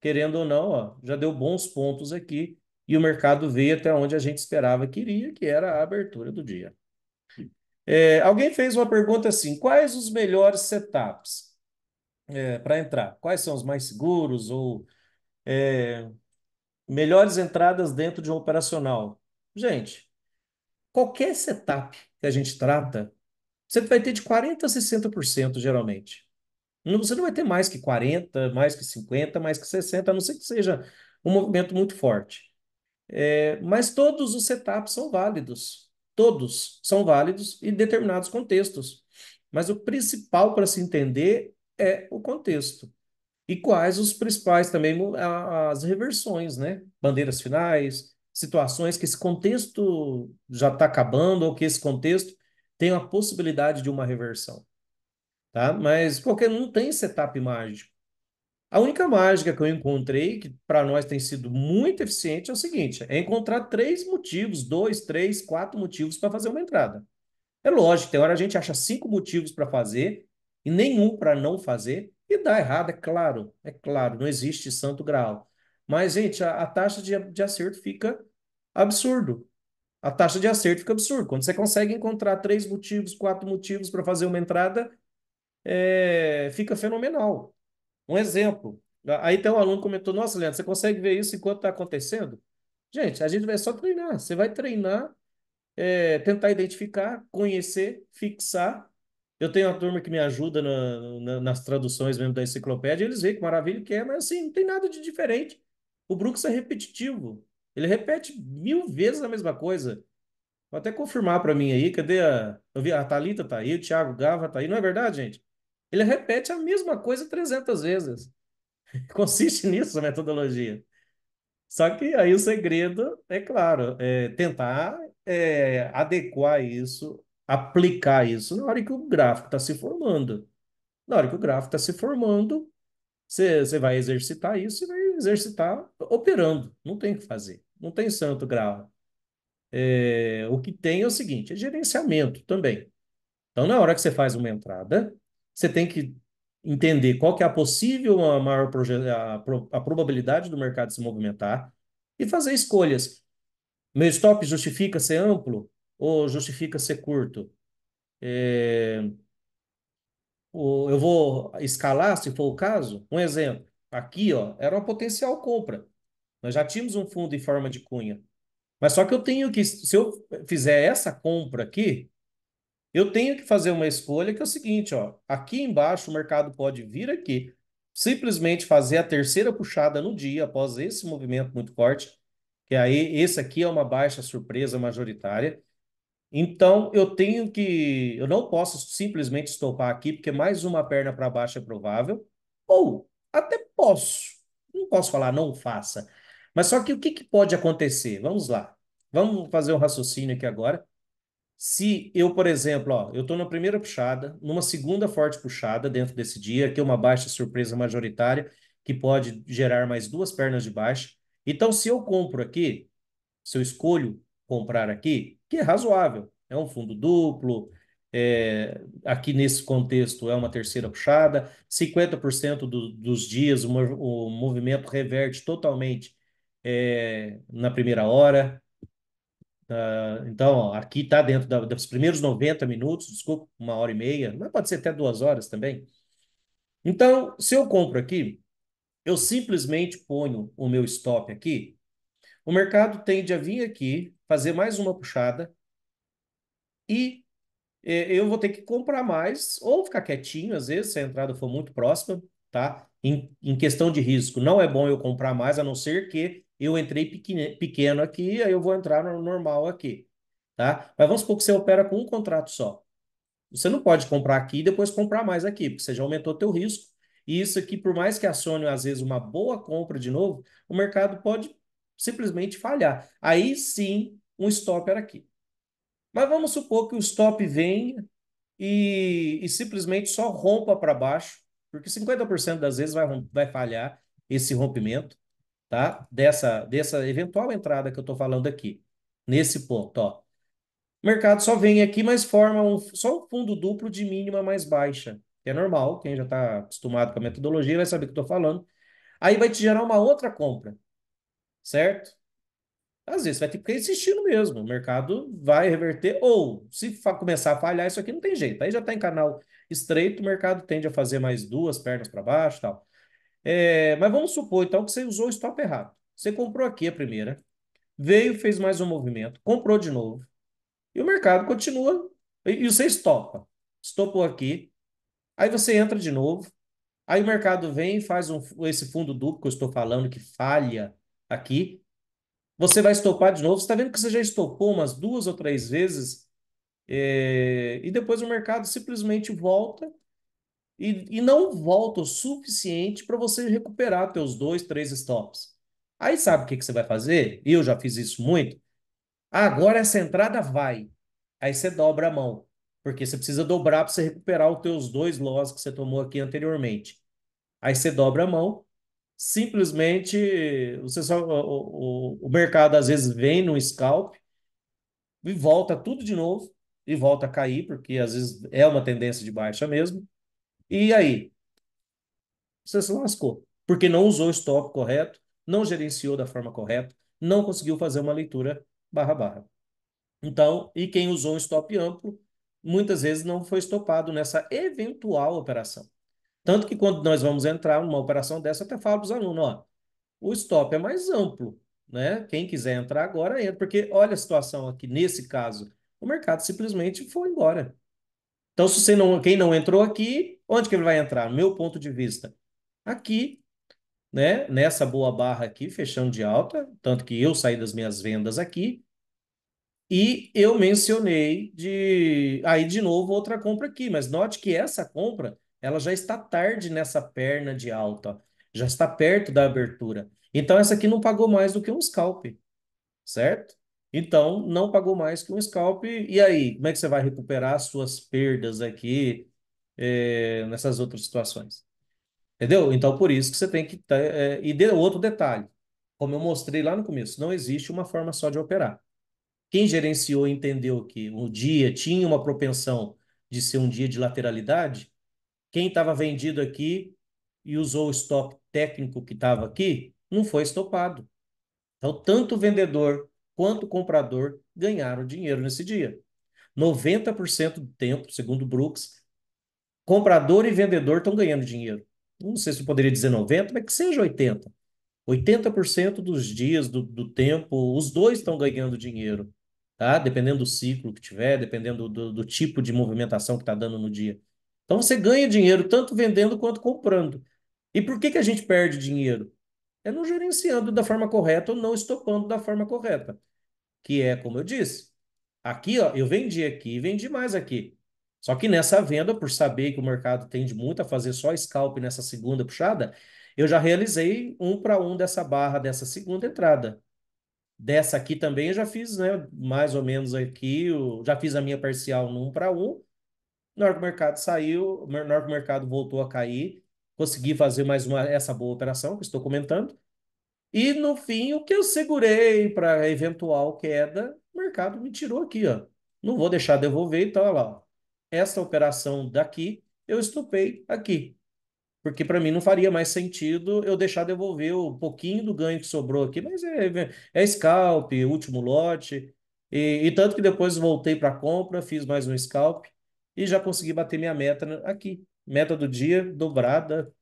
Querendo ou não, ó, já deu bons pontos aqui e o mercado veio até onde a gente esperava que iria, que era a abertura do dia. É, alguém fez uma pergunta assim: quais os melhores setups é, para entrar? Quais são os mais seguros ou é, melhores entradas dentro de um operacional? Gente, qualquer setup que a gente trata, você vai ter de 40% a 60% geralmente. Você não vai ter mais que 40, mais que 50, mais que 60, a não ser que seja um movimento muito forte. É, mas todos os setups são válidos. Todos são válidos em determinados contextos. Mas o principal para se entender é o contexto. E quais os principais também as reversões, né? Bandeiras finais, situações que esse contexto já está acabando ou que esse contexto tem a possibilidade de uma reversão. Tá? Mas porque não tem setup mágico. A única mágica que eu encontrei, que para nós tem sido muito eficiente, é o seguinte: é encontrar três motivos, dois, três, quatro motivos para fazer uma entrada. É lógico, tem hora a gente acha cinco motivos para fazer e nenhum para não fazer, e dá errado, é claro, é claro, não existe santo graal. Mas, gente, a, a taxa de, de acerto fica absurdo. A taxa de acerto fica absurda. Quando você consegue encontrar três motivos, quatro motivos para fazer uma entrada, é, fica fenomenal. Um exemplo. Aí tem um aluno que comentou: Nossa, Leandro, você consegue ver isso enquanto está acontecendo? Gente, a gente vai só treinar. Você vai treinar, é, tentar identificar, conhecer, fixar. Eu tenho uma turma que me ajuda na, na, nas traduções mesmo da enciclopédia, eles veem que maravilha que é, mas assim, não tem nada de diferente. O Brooks é repetitivo. Ele repete mil vezes a mesma coisa. Vou até confirmar para mim aí, cadê a. Eu vi, a Thalita tá aí, o Thiago Gava tá aí, não é verdade, gente? Ele repete a mesma coisa 300 vezes. [laughs] Consiste nisso a metodologia. Só que aí o segredo, é claro, é tentar é, adequar isso, aplicar isso na hora que o gráfico está se formando. Na hora que o gráfico está se formando, você vai exercitar isso e vai exercitar operando. Não tem o que fazer. Não tem santo grau. É, o que tem é o seguinte: é gerenciamento também. Então, na hora que você faz uma entrada, você tem que entender qual que é a possível a maior a, a probabilidade do mercado se movimentar e fazer escolhas. Meu stop justifica ser amplo ou justifica ser curto? É... Eu vou escalar, se for o caso. Um exemplo, aqui ó, era uma potencial compra. Nós já tínhamos um fundo em forma de cunha. Mas só que eu tenho que, se eu fizer essa compra aqui, eu tenho que fazer uma escolha que é o seguinte, ó, aqui embaixo o mercado pode vir aqui, simplesmente fazer a terceira puxada no dia após esse movimento muito forte, que aí esse aqui é uma baixa surpresa majoritária. Então eu tenho que, eu não posso simplesmente estopar aqui porque mais uma perna para baixo é provável, ou até posso, não posso falar não faça. Mas só que o que, que pode acontecer? Vamos lá, vamos fazer um raciocínio aqui agora. Se eu, por exemplo, ó, eu estou na primeira puxada, numa segunda forte puxada dentro desse dia, que é uma baixa surpresa majoritária, que pode gerar mais duas pernas de baixa. Então, se eu compro aqui, se eu escolho comprar aqui, que é razoável, é um fundo duplo, é, aqui nesse contexto é uma terceira puxada, 50% do, dos dias o, o, movimento reverte totalmente é, na primeira hora, ah, então, ó, aqui está dentro da, dos primeiros 90 minutos, desculpa, uma hora e meia, mas pode ser até duas horas também. Então, se eu compro aqui, eu simplesmente ponho o meu stop aqui. O mercado tende a vir aqui, fazer mais uma puxada e é, eu vou ter que comprar mais ou ficar quietinho, às vezes, se a entrada for muito próxima, tá? Em, em questão de risco, não é bom eu comprar mais, a não ser que eu entrei pequeno, pequeno aqui, aí eu vou entrar no normal aqui, tá? Mas vamos supor que você opera com um contrato só. Você não pode comprar aqui e depois comprar mais aqui, porque você já aumentou teu risco. E isso aqui, por mais que acione, às vezes, uma boa compra de novo, o mercado pode simplesmente falhar. Aí sim, um stop era aqui. Mas vamos supor que o stop venha e, e simplesmente só rompa para baixo, porque 50% das vezes vai, vai falhar esse rompimento tá? Dessa, dessa eventual entrada que eu estou falando aqui, nesse ponto, ó. O mercado só vem aqui, mas forma um, só um fundo duplo de mínima mais baixa, que é normal, quem já está acostumado com a metodologia vai saber o que estou falando. Aí vai te gerar uma outra compra, certo? Às vezes vai ter que ficar insistindo mesmo, o mercado vai reverter, ou se começar a falhar, isso aqui não tem jeito. Aí já está em canal estreito, o mercado tende a fazer mais duas pernas para baixo tal. É, mas vamos supor, então, que você usou o stop errado. Você comprou aqui a primeira, veio, fez mais um movimento, comprou de novo. E o mercado continua. E, e você estopa. Estopou aqui. Aí você entra de novo. Aí o mercado vem e faz um, esse fundo duplo que eu estou falando, que falha aqui. Você vai estopar de novo. Você está vendo que você já estopou umas duas ou três vezes. É, e depois o mercado simplesmente volta e, e não volta o suficiente para você recuperar teus dois, três stops. Aí sabe o que, que você vai fazer? Eu já fiz isso muito. Agora essa entrada vai. Aí você dobra a mão, porque você precisa dobrar para você recuperar os teus dois loss que você tomou aqui anteriormente. Aí você dobra a mão, simplesmente você só, o, o, o mercado às vezes vem no scalp e volta tudo de novo e volta a cair, porque às vezes é uma tendência de baixa mesmo. E aí? Você se lascou. Porque não usou o estoque correto, não gerenciou da forma correta, não conseguiu fazer uma leitura barra barra. Então, e quem usou um stop amplo, muitas vezes não foi estopado nessa eventual operação. Tanto que quando nós vamos entrar numa operação dessa, até falo para os alunos, ó, o stop é mais amplo, né? Quem quiser entrar agora, entra. Porque olha a situação aqui, nesse caso, o mercado simplesmente foi embora. Então, se você não, quem não entrou aqui, onde que ele vai entrar? No meu ponto de vista, aqui, né? Nessa boa barra aqui, fechando de alta, tanto que eu saí das minhas vendas aqui. E eu mencionei de aí de novo outra compra aqui, mas note que essa compra, ela já está tarde nessa perna de alta, já está perto da abertura. Então essa aqui não pagou mais do que um scalp, certo? Então, não pagou mais que um scalp. E aí, como é que você vai recuperar as suas perdas aqui é, nessas outras situações? Entendeu? Então, por isso que você tem que. é, e de, outro detalhe, como eu mostrei lá no começo, não existe uma forma só de operar. Quem gerenciou entendeu que o dia tinha uma propensão de ser um dia de lateralidade. Quem estava vendido aqui e usou o stop técnico que estava aqui, não foi estopado. Então, tanto o vendedor quanto o comprador ganharam dinheiro nesse dia. 90% do tempo, segundo Brooks, comprador e vendedor estão ganhando dinheiro. Não sei se eu poderia dizer 90, mas que seja 80. 80% dos dias do, do tempo, os dois estão ganhando dinheiro, tá? Dependendo do ciclo que tiver, dependendo do, do tipo de movimentação que está dando no dia. Então você ganha dinheiro tanto vendendo quanto comprando. E por que, que a gente perde dinheiro? É não gerenciando da forma correta ou não estopando da forma correta que é como eu disse. Aqui, ó, eu vendi aqui e vendi mais aqui. Só que nessa venda, por saber que o mercado tende muito a fazer só scalp nessa segunda puxada, eu já realizei um para um dessa barra dessa segunda entrada. Dessa aqui também eu já fiz, né? Mais ou menos aqui, eu já fiz a minha parcial no um para um. Na hora que o mercado saiu, na hora que o mercado voltou a cair, consegui fazer mais uma essa boa operação que estou comentando. E no fim, o que eu segurei para eventual queda, o mercado me tirou aqui, ó. Não vou deixar devolver, então olha lá. essa operação daqui, eu estupei aqui. Porque para mim não faria mais sentido eu deixar devolver o pouquinho do ganho que sobrou aqui, mas é, é, é scalp, último lote. E, e tanto que depois voltei para compra, fiz mais um scalp e já consegui bater minha meta aqui. Meta do dia dobrada.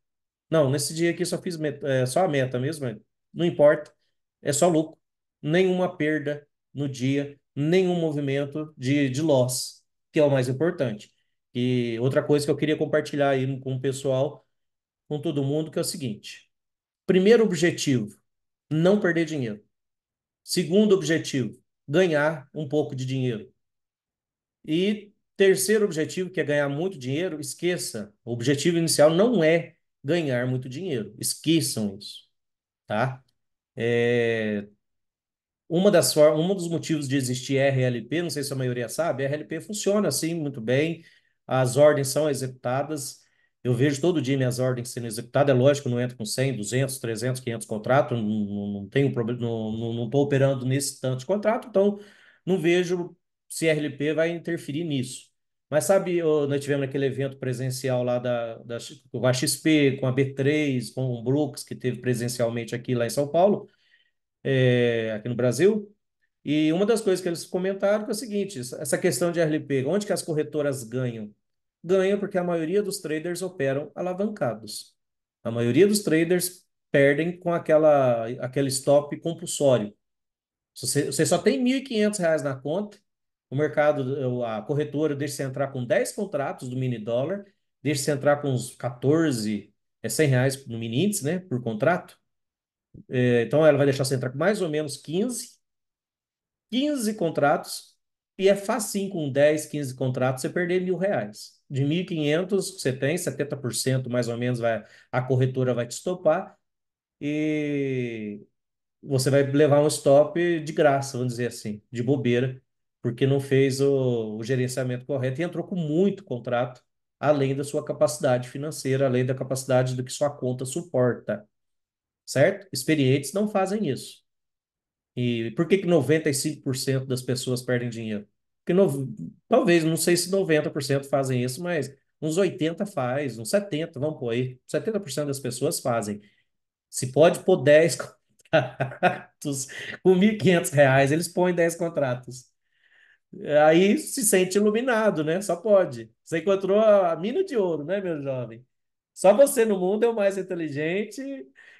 Não, nesse dia aqui só fiz meta, é, só a meta mesmo. É não importa, é só lucro. Nenhuma perda no dia, nenhum movimento de, de loss, que é o mais importante. E outra coisa que eu queria compartilhar aí com o pessoal, com todo mundo, que é o seguinte: primeiro objetivo, não perder dinheiro. Segundo objetivo, ganhar um pouco de dinheiro. E terceiro objetivo, que é ganhar muito dinheiro, esqueça. O objetivo inicial não é ganhar muito dinheiro. Esqueçam isso, tá? É, uma das um dos motivos de existir RLP, não sei se a maioria sabe, RLP funciona assim muito bem, as ordens são executadas, eu vejo todo dia minhas ordens sendo executadas, é lógico, não entro com 100, 200, 300, 500 contratos, não, não tenho problema, não estou operando nesse tanto de contrato, então não vejo se RLP vai interferir nisso. Mas sabe, nós tivemos aquele evento presencial lá da, da, XP, com a B3, com o Brooks, que teve presencialmente aqui lá em São Paulo, é, aqui no Brasil. E uma das coisas que eles comentaram é o seguinte: essa questão de RLP, onde que as corretoras ganham? Ganham porque a maioria dos traders operam alavancados. A maioria dos traders perdem com aquela, aquele stop compulsório. Você, você só tem R$ 1.500 na conta, o mercado, a corretora deixa você entrar com 10 contratos do mini dólar, deixa você entrar com uns 14, é 100 reais no mini índice, né, por contrato. É, então ela vai deixar você entrar com mais ou menos 15, 15 contratos, e é facinho com 10, 15 contratos você perder mil reais. De 1.500 que você tem, 70% mais ou menos vai, a corretora vai te estopar e você vai levar um stop de graça, vamos dizer assim, de bobeira porque não fez o, o gerenciamento correto e entrou com muito contrato, além da sua capacidade financeira, além da capacidade do que sua conta suporta. Certo? Experientes não fazem isso. E por que, que 95% das pessoas perdem dinheiro? Porque no, talvez, não sei se 90% fazem isso, mas uns 80 faz, uns 70, vamos por aí. 70% das pessoas fazem. Se pode pôr 10 [laughs] contratos com 1.500 reais, eles põem 10 contratos. Aí se sente iluminado, né? Só pode. Você encontrou a mina de ouro, né, meu jovem? Só você no mundo é o mais inteligente,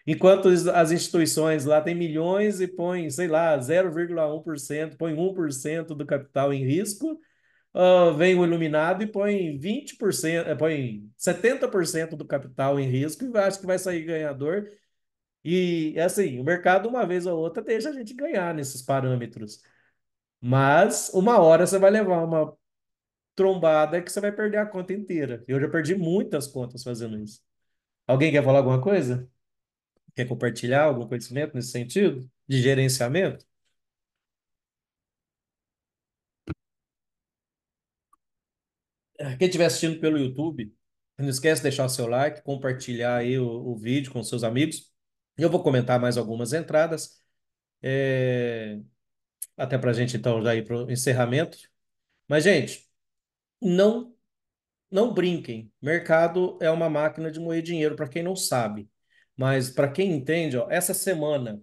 enquanto as instituições lá têm milhões e põem, sei lá, 0,1%, põem 1% do capital em risco, uh, vem o iluminado e põe 20%, eh, põe 70% do capital em risco e acha que vai sair ganhador. E é assim, o mercado, uma vez ou outra, deixa a gente ganhar nesses parâmetros. Mas uma hora você vai levar uma trombada que você vai perder a conta inteira. Eu já perdi muitas contas fazendo isso. Alguém quer falar alguma coisa? Quer compartilhar algum conhecimento nesse sentido? De gerenciamento? Ah, quem estiver assistindo pelo YouTube, não esquece de deixar o seu like, compartilhar aí o, o vídeo com seus amigos. Eu vou comentar mais algumas entradas. É até para a gente então já ir para o encerramento. Mas, gente, não, não brinquem. Mercado é uma máquina de moer dinheiro, para quem não sabe. Mas para quem entende, ó, essa semana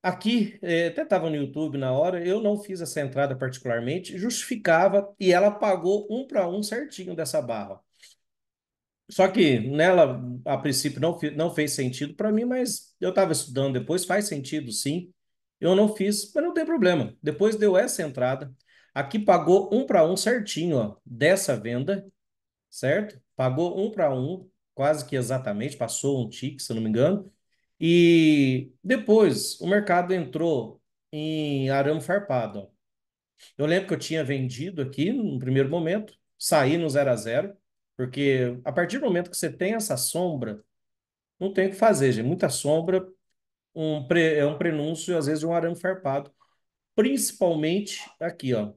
Aqui, é, até estava no YouTube na hora, eu não fiz essa entrada particularmente, justificava e ela pagou um para um certinho dessa barra. Só que nela, a princípio, não, não fez sentido para mim, mas eu estava estudando depois, faz sentido sim. Eu não fiz, mas não tem problema. Depois deu essa entrada. Aqui pagou um para um certinho, ó, dessa venda, certo? Pagou um para um, quase que exatamente, passou um tique, se eu não me engano. E depois o mercado entrou em arame farpado. Eu lembro que eu tinha vendido aqui no primeiro momento, saí no 0 a 0, porque a partir do momento que você tem essa sombra, não tem o que fazer, gente. Muita sombra um, pre, é um prenúncio, às vezes, de um arame farpado. Principalmente aqui, ó.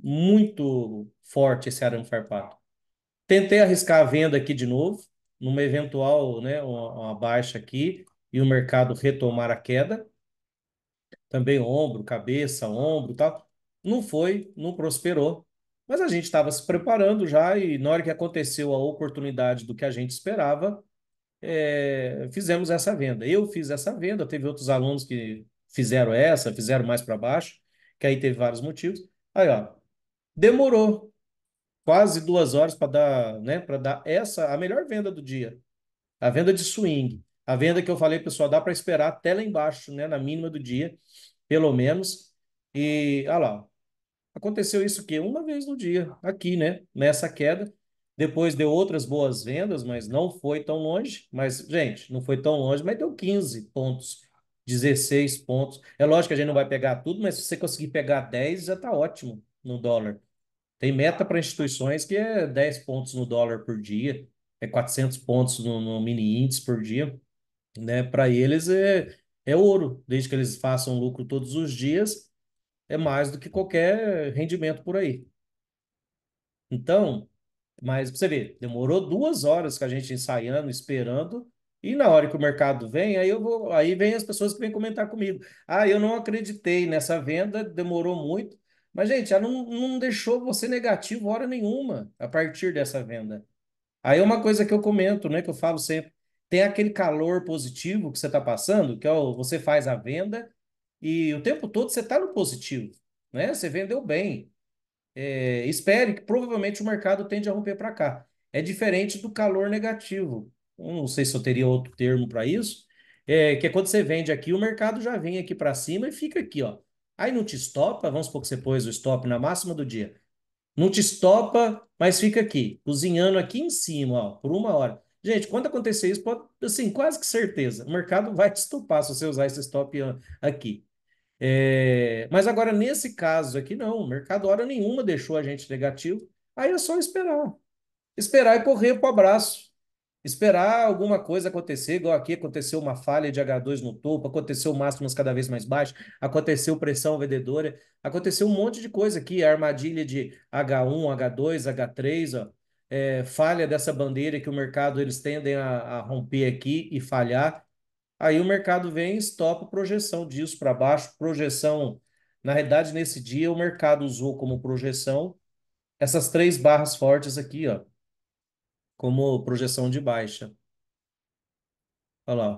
Muito forte esse arame farpado. Tentei arriscar a venda aqui de novo, numa eventual, né, uma, uma baixa aqui e o mercado retomar a queda. Também ombro, cabeça, ombro, tal. Não foi, não prosperou. Mas a gente estava se preparando já e na hora que aconteceu a oportunidade do que a gente esperava, é, fizemos essa venda. Eu fiz essa venda, teve outros alunos que fizeram essa, fizeram mais para baixo, que aí teve vários motivos. Aí, ó, demorou quase duas horas para dar, né, para dar essa, a melhor venda do dia, a venda de swing. A venda que eu falei, pessoal, dá para esperar até lá embaixo, né, na mínima do dia, pelo menos. E, olha lá, aconteceu isso que uma vez no dia, aqui, né, nessa queda. Depois deu outras boas vendas, mas não foi tão longe. Mas, gente, não foi tão longe, mas deu 15 pontos, 16 pontos. É lógico que a gente não vai pegar tudo, mas se você conseguir pegar 10, já está ótimo no dólar. Tem meta para instituições que é 10 pontos no dólar por dia, é 400 pontos no, no mini índice por dia. Né? Para eles é, é ouro, desde que eles façam lucro todos os dias, é mais do que qualquer rendimento por aí. Então, mas pra você ver, demorou duas horas que a gente ensaiando, esperando, e na hora que o mercado vem, aí eu vou, aí vem as pessoas que vêm comentar comigo. Ah, eu não acreditei nessa venda, demorou muito. Mas, gente, ela não, não deixou você negativo hora nenhuma a partir dessa venda. Aí é uma coisa que eu comento, né? Que eu falo sempre. Tem aquele calor positivo que você está passando, que ó, é você faz a venda e o tempo todo você está no positivo, né? Você vendeu bem é, espere que provavelmente o mercado tende a romper para cá. É diferente do calor negativo. Não sei se eu teria outro termo para isso, é, que é quando você vende aqui, o mercado já vem aqui para cima e fica aqui, ó. Aí não te estopa, vamos supor que você pôs o stop na máxima do dia. Não te estopa, mas fica aqui, cozinhando aqui em cima, ó, por uma hora. Gente, quando acontecer isso, pode, assim, quase que certeza, o mercado vai te [laughs] estopar se você usar esse stop aqui. É, mas agora, nesse caso aqui, não, o mercado hora nenhuma deixou a gente negativo. Aí é só esperar. Esperar e correr para o abraço. Esperar alguma coisa acontecer, igual aqui aconteceu uma falha de H2 no topo, aconteceu máximas cada vez mais baixas, aconteceu pressão vendedora, aconteceu um monte de coisa aqui, a armadilha de H1, H2, H3, ó, é, falha dessa bandeira que o mercado eles tendem a, a romper aqui e falhar. Aí o mercado vem, estopa projeção disso para baixo, projeção. Na realidade, nesse dia, o mercado usou como projeção essas três barras fortes aqui, ó, como projeção de baixa. Olha lá.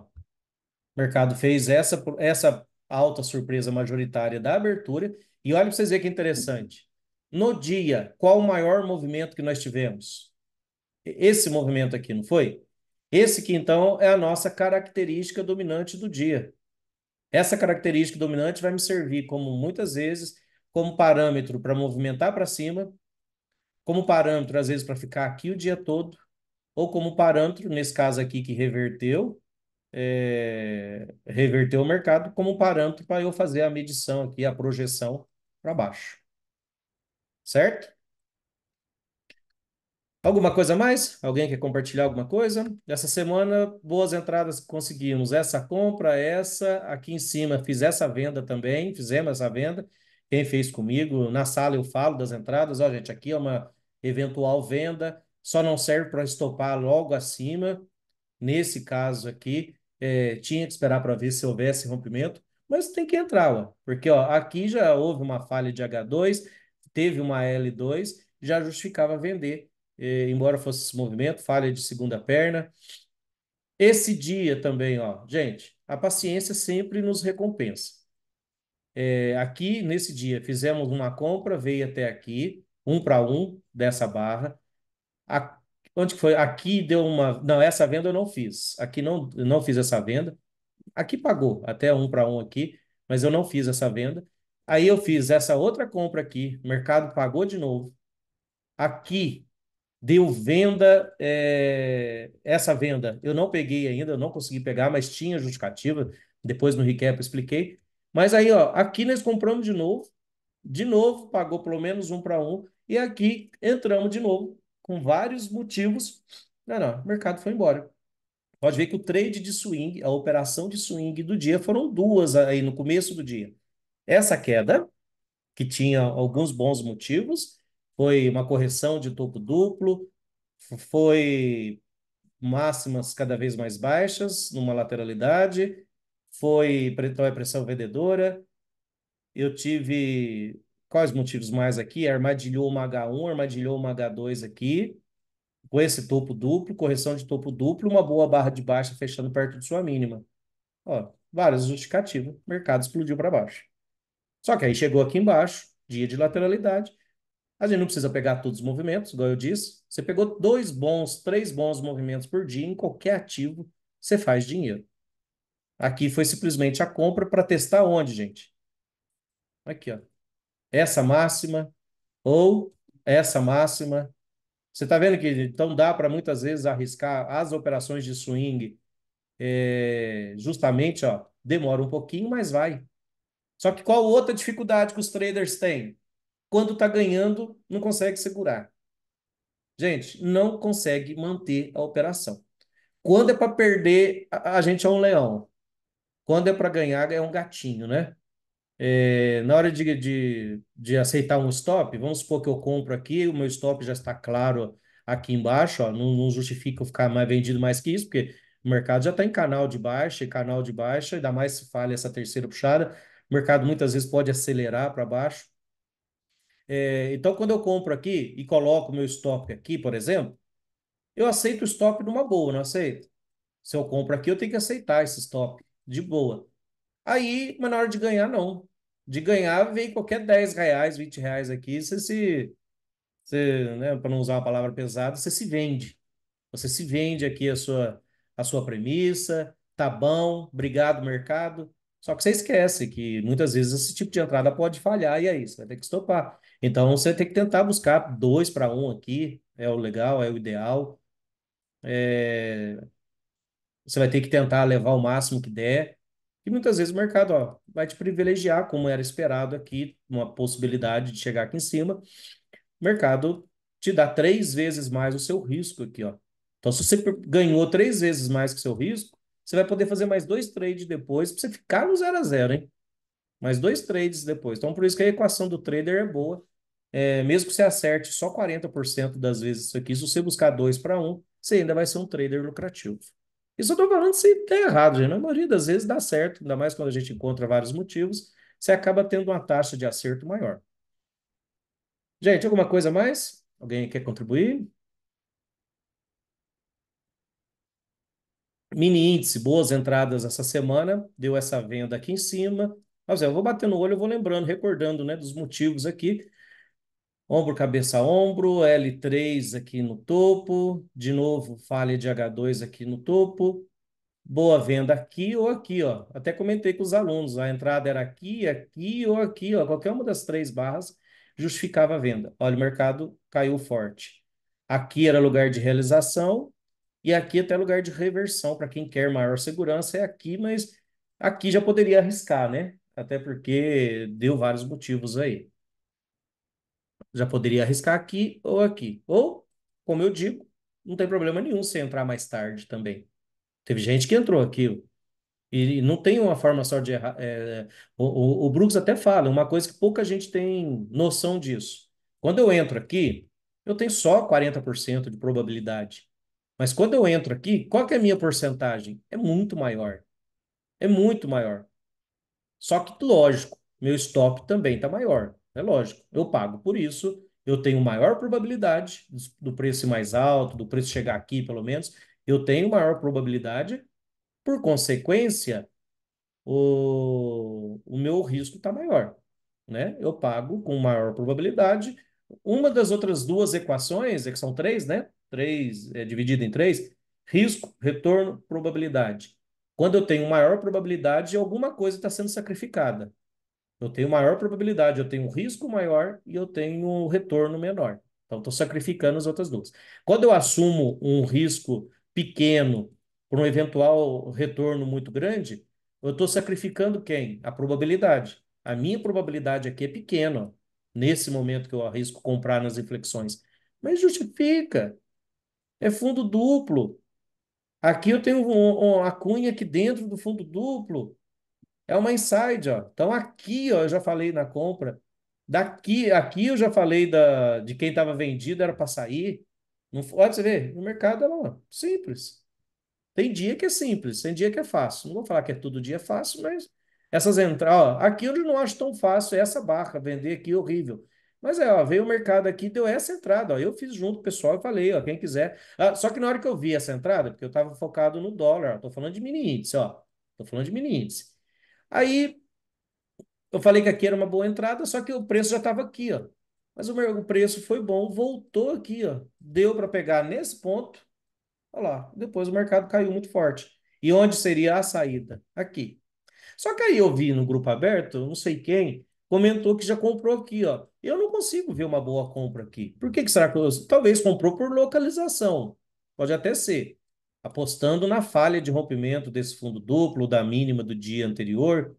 O mercado fez essa, essa alta surpresa majoritária da abertura. E olha para vocês verem que interessante. No dia, qual o maior movimento que nós tivemos? Esse movimento aqui, não foi? Esse que então é a nossa característica dominante do dia. Essa característica dominante vai me servir como muitas vezes como parâmetro para movimentar para cima, como parâmetro às vezes para ficar aqui o dia todo, ou como parâmetro nesse caso aqui que reverteu, é, reverteu o mercado como parâmetro para eu fazer a medição aqui, a projeção para baixo. Certo? Alguma coisa mais? Alguém quer compartilhar alguma coisa? Essa semana, boas entradas conseguimos. Essa compra, essa aqui em cima, fiz essa venda também, fizemos essa venda. Quem fez comigo, na sala eu falo das entradas. Ó, gente, aqui é uma eventual venda, só não serve para estopar logo acima. Nesse caso aqui, é, tinha que esperar para ver se houvesse rompimento, mas tem que entrar, ó, porque ó, aqui já houve uma falha de H2, teve uma L2, já justificava vender embora fosse esse movimento, falha de segunda perna. Esse dia também, ó, gente, a paciência sempre nos recompensa. É, aqui, nesse dia, fizemos uma compra, veio até aqui, um para um dessa barra. A, onde foi? Aqui deu uma. Não, essa venda eu não fiz. Aqui não, não fiz essa venda. Aqui pagou, até um para um aqui, mas eu não fiz essa venda. Aí eu fiz essa outra compra aqui, mercado pagou de novo. Aqui deu venda, é, essa venda eu não peguei ainda, eu não consegui pegar, mas tinha justificativa, depois no recap eu expliquei. Mas aí, ó, aqui nós compramos de novo, de novo, pagou pelo menos um para um, e aqui entramos de novo, com vários motivos. Não, não, o mercado foi embora. Pode ver que o trade de swing, a operação de swing do dia, foram duas aí no começo do dia. Essa queda, que tinha alguns bons motivos, foi uma correção de topo duplo, foi máximas cada vez mais baixas numa lateralidade, foi então é pressão vendedora. Eu tive quais motivos mais aqui? Armadilhou uma H1, armadilhou uma H2 aqui, com esse topo duplo, correção de topo duplo, uma boa barra de baixa fechando perto de sua mínima. Ó, várias justificativas, mercado explodiu para baixo. Só que aí chegou aqui embaixo, dia de lateralidade, a gente não precisa pegar todos os movimentos, igual eu disse. Você pegou dois bons, três bons movimentos por dia em qualquer ativo, você faz dinheiro. Aqui foi simplesmente a compra para testar onde, gente? Aqui, ó. Essa máxima ou essa máxima. Você está vendo que então dá para muitas vezes arriscar as operações de swing é, justamente, ó, demora um pouquinho, mas vai. Só que qual outra dificuldade que os traders têm? Quando está ganhando, não consegue segurar. Gente, não consegue manter a operação. Quando é para perder, a, gente é um leão. Quando é para ganhar, é um gatinho, né? É, na hora de, de, de, aceitar um stop, vamos supor que eu compro aqui, o meu stop já está claro aqui embaixo, ó, não, não justifica eu ficar mais vendido mais que isso, porque o mercado já está em canal de baixa, e canal de baixa, ainda mais se falha essa terceira puxada, o mercado muitas vezes pode acelerar para baixo. É, então, quando eu compro aqui e coloco meu stop aqui, por exemplo, eu aceito o stop numa boa, não aceito? Se eu compro aqui, eu tenho que aceitar esse stop de boa. Aí, mas na hora de ganhar, não. De ganhar, vem qualquer 10 reais, 20 reais aqui, você se. Você, né, para não usar uma palavra pesada, você se vende. Você se vende aqui a sua, a sua premissa, tá bom, obrigado, mercado. Só que você esquece que muitas vezes esse tipo de entrada pode falhar e aí você vai ter que estopar. Então você tem que tentar buscar dois para um aqui, é o legal, é o ideal. É... Você vai ter que tentar levar o máximo que der. E muitas vezes o mercado ó, vai te privilegiar, como era esperado aqui, uma possibilidade de chegar aqui em cima. O mercado te dá três vezes mais o seu risco aqui. Ó. Então, se você ganhou três vezes mais que o seu risco, você vai poder fazer mais dois trades depois para você ficar no zero a zero, hein? Mais dois trades depois. Então, por isso que a equação do trader é boa é, mesmo que você acerte só 40% das vezes isso aqui, se você buscar dois para um, você ainda vai ser um trader lucrativo. Isso eu estou falando se está errado, gente. Na maioria das vezes dá certo, ainda mais quando a gente encontra vários motivos, você acaba tendo uma taxa de acerto maior. Gente, alguma coisa mais? Alguém quer contribuir? Mini índice, boas entradas essa semana, deu essa venda aqui em cima. Mas eu vou batendo o olho, eu vou lembrando, recordando né, dos motivos aqui ombro, cabeça ombro, L3 aqui no topo, de novo, falha de H2 aqui no topo, boa venda aqui ou aqui, ó. Até comentei com os alunos, a entrada era aqui, aqui ou aqui, ó. Qualquer uma das três barras justificava a venda. Olha, o mercado caiu forte. Aqui era lugar de realização e aqui até lugar de reversão para quem quer maior segurança é aqui, mas aqui já poderia arriscar, né? Até porque deu vários motivos aí já poderia arriscar aqui ou aqui. Ou, como eu digo, não tem problema nenhum se entrar mais tarde também. Teve gente que entrou aqui e não tem uma forma só de errar. É, o, o Brooks até fala, uma coisa que pouca gente tem noção disso. Quando eu entro aqui, eu tenho só 40% de probabilidade. Mas quando eu entro aqui, qual que é a minha porcentagem? É muito maior. É muito maior. Só que, lógico, meu stop também está maior. É lógico, eu pago por isso, eu tenho maior probabilidade do preço mais alto, do preço chegar aqui, pelo menos, eu tenho maior probabilidade, por consequência, o, o meu risco está maior. Né? Eu pago com maior probabilidade. Uma das outras duas equações, é que são três, né? Três é dividido em três, risco, retorno, probabilidade. Quando eu tenho maior probabilidade, alguma coisa está sendo sacrificada. Eu tenho maior probabilidade, eu tenho um risco maior e eu tenho um retorno menor. Então, estou sacrificando as outras duas. Quando eu assumo um risco pequeno por um eventual retorno muito grande, eu estou sacrificando quem? A probabilidade. A minha probabilidade aqui é pequena, nesse momento que eu arrisco comprar nas inflexões. Mas justifica. É fundo duplo. Aqui eu tenho uma cunha aqui dentro do fundo duplo. É uma inside, ó. Então aqui, ó, eu já falei na compra. Daqui, aqui eu já falei da, de quem estava vendido era para sair. Não, olha você ver, no mercado é ó, simples. Tem dia que é simples, tem dia que é fácil. Não vou falar que é todo dia fácil, mas essas entradas, aqui eu não acho tão fácil essa barra vender aqui é horrível. Mas é, ó, veio o mercado aqui, deu essa entrada, ó. Eu fiz junto pessoal e falei, ó, quem quiser. Ah, só que na hora que eu vi essa entrada, porque eu estava focado no dólar, ó, tô falando de mini índice, ó. Tô falando de mini índice. Aí eu falei que aqui era uma boa entrada, só que o preço já estava aqui, ó. Mas o, preço foi bom, voltou aqui, ó. Deu para pegar nesse ponto. Olha lá, depois o mercado caiu muito forte. E onde seria a saída? Aqui. Só que aí eu vi no grupo aberto, não sei quem, comentou que já comprou aqui, ó. Eu não consigo ver uma boa compra aqui. Por que, que será que eu... Talvez comprou por localização. Pode até ser apostando na falha de rompimento desse fundo duplo, da mínima do dia anterior.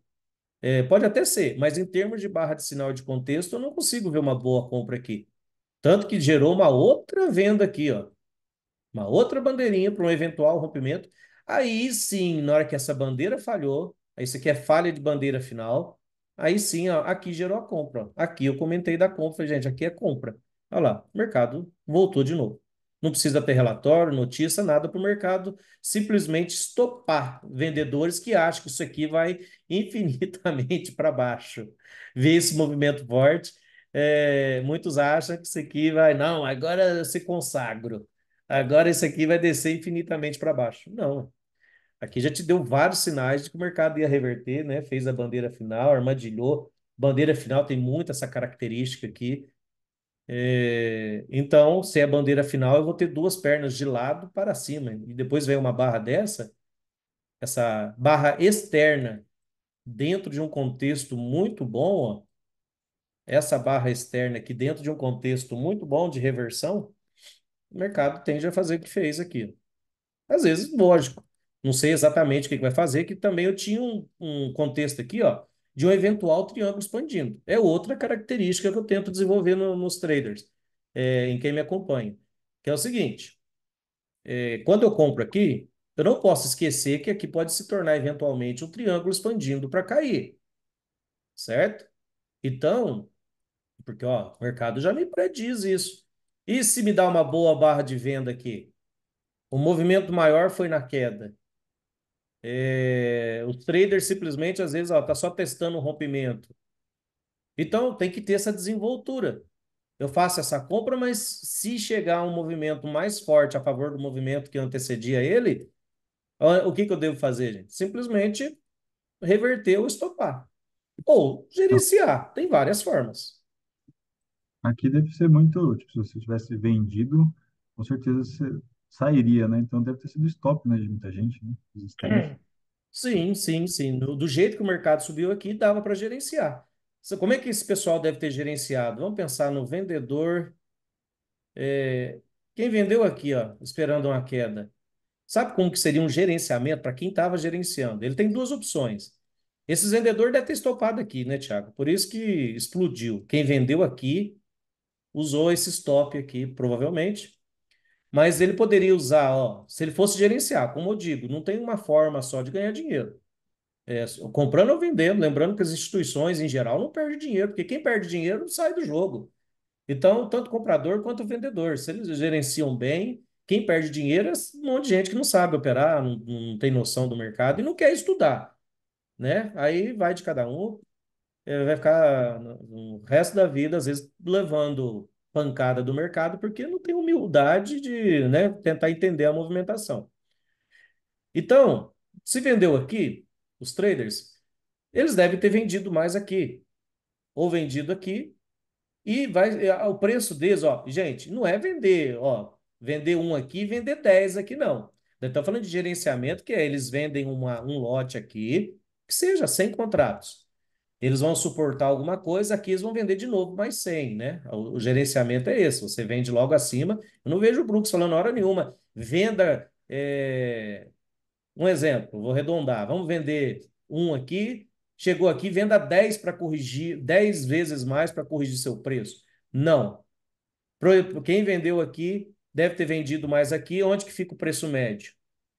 É, pode até ser, mas em termos de barra de sinal de contexto, eu não consigo ver uma boa compra aqui. Tanto que gerou uma outra venda aqui, ó. Uma outra bandeirinha para um eventual rompimento. Aí sim, na hora que essa bandeira falhou, isso aqui é falha de bandeira final. Aí sim, ó, aqui gerou a compra. Aqui eu comentei da compra, gente. Aqui é compra. Olha lá, o mercado voltou de novo. Não precisa ter relatório, notícia, nada para o mercado simplesmente estopar vendedores que acham que isso aqui vai [laughs] infinitamente para baixo. Ver esse movimento forte, é, muitos acham que isso aqui vai, não, agora eu se consagro, agora isso aqui vai descer infinitamente para baixo. Não. Aqui já te deu vários sinais de que o mercado ia reverter, né? Fez a bandeira final, armadilhou. Bandeira final tem muito essa característica aqui é, então, se é a bandeira final, eu vou ter duas pernas de lado para cima. E depois vem uma barra dessa, essa barra externa, dentro de um contexto muito bom, ó, essa barra externa aqui, dentro de um contexto muito bom de reversão, o mercado tende a fazer o que fez aqui. Às vezes, lógico, não sei exatamente o que, que vai fazer, que também eu tinha um, um contexto aqui, ó, de um eventual triângulo expandindo. É outra característica que eu tento desenvolver no, nos traders, é, em quem me acompanha, que é o seguinte: é, quando eu compro aqui, eu não posso esquecer que aqui pode se tornar eventualmente um triângulo expandindo para cair, certo? Então, porque ó, o mercado já me prediz isso. E se me dá uma boa barra de venda aqui? O movimento maior foi na queda. É, o trader simplesmente, às vezes, está só testando o rompimento. Então, tem que ter essa desenvoltura. Eu faço essa compra, mas se chegar um movimento mais forte a favor do movimento que antecedia ele, o que, que eu devo fazer, gente? Simplesmente reverter ou estopar. Ou gerenciar. Tem várias formas. Aqui deve ser muito. Tipo, se você tivesse vendido, com certeza você sairia, né? Então deve ter sido stop, né, de muita gente, né? É. Sim, sim, sim. Do, do jeito que o mercado subiu aqui, dava para gerenciar. Como é que esse pessoal deve ter gerenciado? Vamos pensar no vendedor. É... Quem vendeu aqui, ó, esperando uma queda. Sabe como que seria um gerenciamento para quem estava gerenciando? Ele tem duas opções. Esses vendedores devem ter estopado aqui, né, Tiago? Por isso que explodiu. Quem vendeu aqui usou esse stop aqui, provavelmente, mas ele poderia usar, ó, se ele fosse gerenciar, como eu digo, não tem uma forma só de ganhar dinheiro. É, comprando ou vendendo, lembrando que as instituições em geral não perdem dinheiro, porque quem perde dinheiro sai do jogo. Então, tanto o comprador quanto o vendedor, se eles gerenciam bem, quem perde dinheiro é um monte de gente que não sabe operar, não, não tem noção do mercado e não quer estudar. Né? Aí vai de cada um, é, vai ficar o resto da vida, às vezes, levando pancada do mercado porque não tem humildade de né, tentar entender a movimentação. Então, se vendeu aqui, os traders, eles devem ter vendido mais aqui, ou vendido aqui, e vai é, o preço deles, ó, gente, não é vender, ó, vender um aqui e vender 10 aqui, não. Então, falando de gerenciamento, que é eles vendem uma, um lote aqui, que seja sem contratos eles vão suportar alguma coisa, aqui eles vão vender de novo mais 100, né? O, o gerenciamento é esse, você vende logo acima. Eu não vejo o Brooks falando hora nenhuma, venda... É... Um exemplo, vou arredondar, vamos vender um aqui, chegou aqui, venda 10 para corrigir, 10 vezes mais para corrigir seu preço. Não. Quem vendeu aqui deve ter vendido mais aqui, onde que fica o preço médio?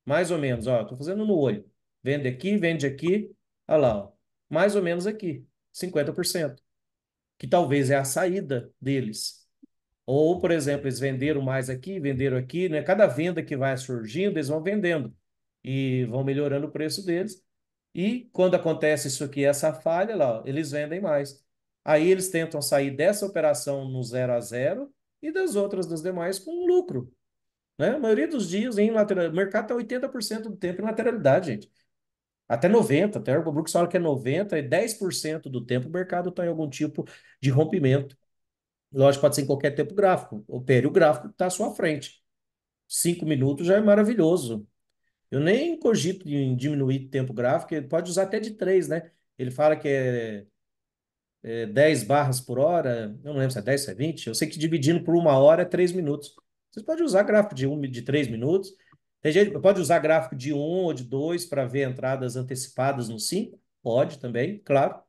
Mais ou menos, ó, estou fazendo no olho. Vende aqui, vende aqui, olha lá, ó mais ou menos aqui, 50%, que talvez é a saída deles. Ou, por exemplo, eles venderam mais aqui, venderam aqui, né? Cada venda que vai surgindo, eles vão vendendo e vão melhorando o preço deles. E quando acontece isso aqui, essa falha lá, eles vendem mais. Aí eles tentam sair dessa operação no zero a zero e das outras, das demais, com lucro. Né? A maioria dos dias, em lateral... o mercado está 80% do tempo em lateralidade, gente. Até 90, até o Brooks fala que é 90 e 10% do tempo o mercado está em algum tipo de rompimento. Lógico, pode ser em qualquer tempo gráfico. Opere o gráfico que está à sua frente. Cinco minutos já é maravilhoso. Eu nem cogito em diminuir tempo gráfico, ele pode usar até de três, né? Ele fala que é, é 10 barras por hora, eu não lembro se é 10, se é 20. Eu sei que dividindo por uma hora é 3 minutos. você pode usar gráfico de, um, de minutos, tem gente, pode usar gráfico de 1 ou de 2 para ver entradas antecipadas no 5? Pode também, claro.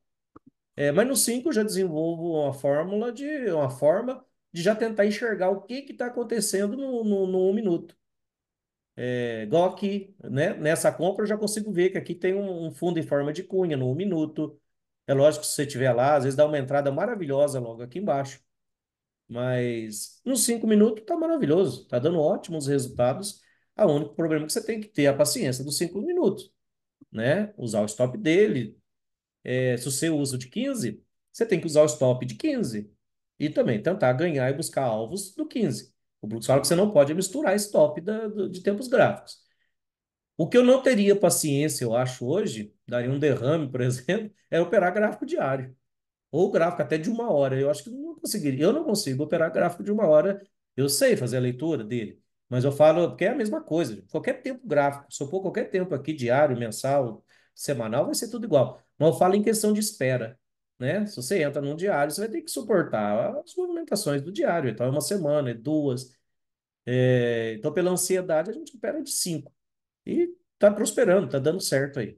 É, mas no 5 eu já desenvolvo uma fórmula de uma forma de já tentar enxergar o que está acontecendo no, no, no, um minuto. É, igual aqui, né? nessa compra eu já consigo ver que aqui tem um, um fundo em forma de cunha no um minuto. É lógico que se você estiver lá, às vezes dá uma entrada maravilhosa logo aqui embaixo. Mas nos cinco minutos está maravilhoso, está dando ótimos resultados é o único problema é que você tem que ter é a paciência dos 5 minutos, né? Usar o stop dele. É, se você usa uso de 15, você tem que usar o stop de 15. E também tentar ganhar e buscar alvos do 15. O Brooks fala que você não pode misturar stop da, do, de tempos gráficos. O que eu não teria paciência, eu acho, hoje, daria um derrame, por [laughs] exemplo, é operar gráfico diário. Ou gráfico até de uma hora. Eu acho que não conseguiria. Eu não consigo operar gráfico de uma hora. Eu sei fazer a leitura dele. Mas eu falo, porque é a mesma coisa. Qualquer tempo gráfico, supor qualquer tempo aqui, diário, mensal, semanal, vai ser tudo igual. Mas eu falo em questão de espera. Né? Se você entra num diário, você vai ter que suportar as movimentações do diário. Então, é uma semana, é duas. É... Então, pela ansiedade, a gente espera de cinco. E tá prosperando, tá dando certo aí.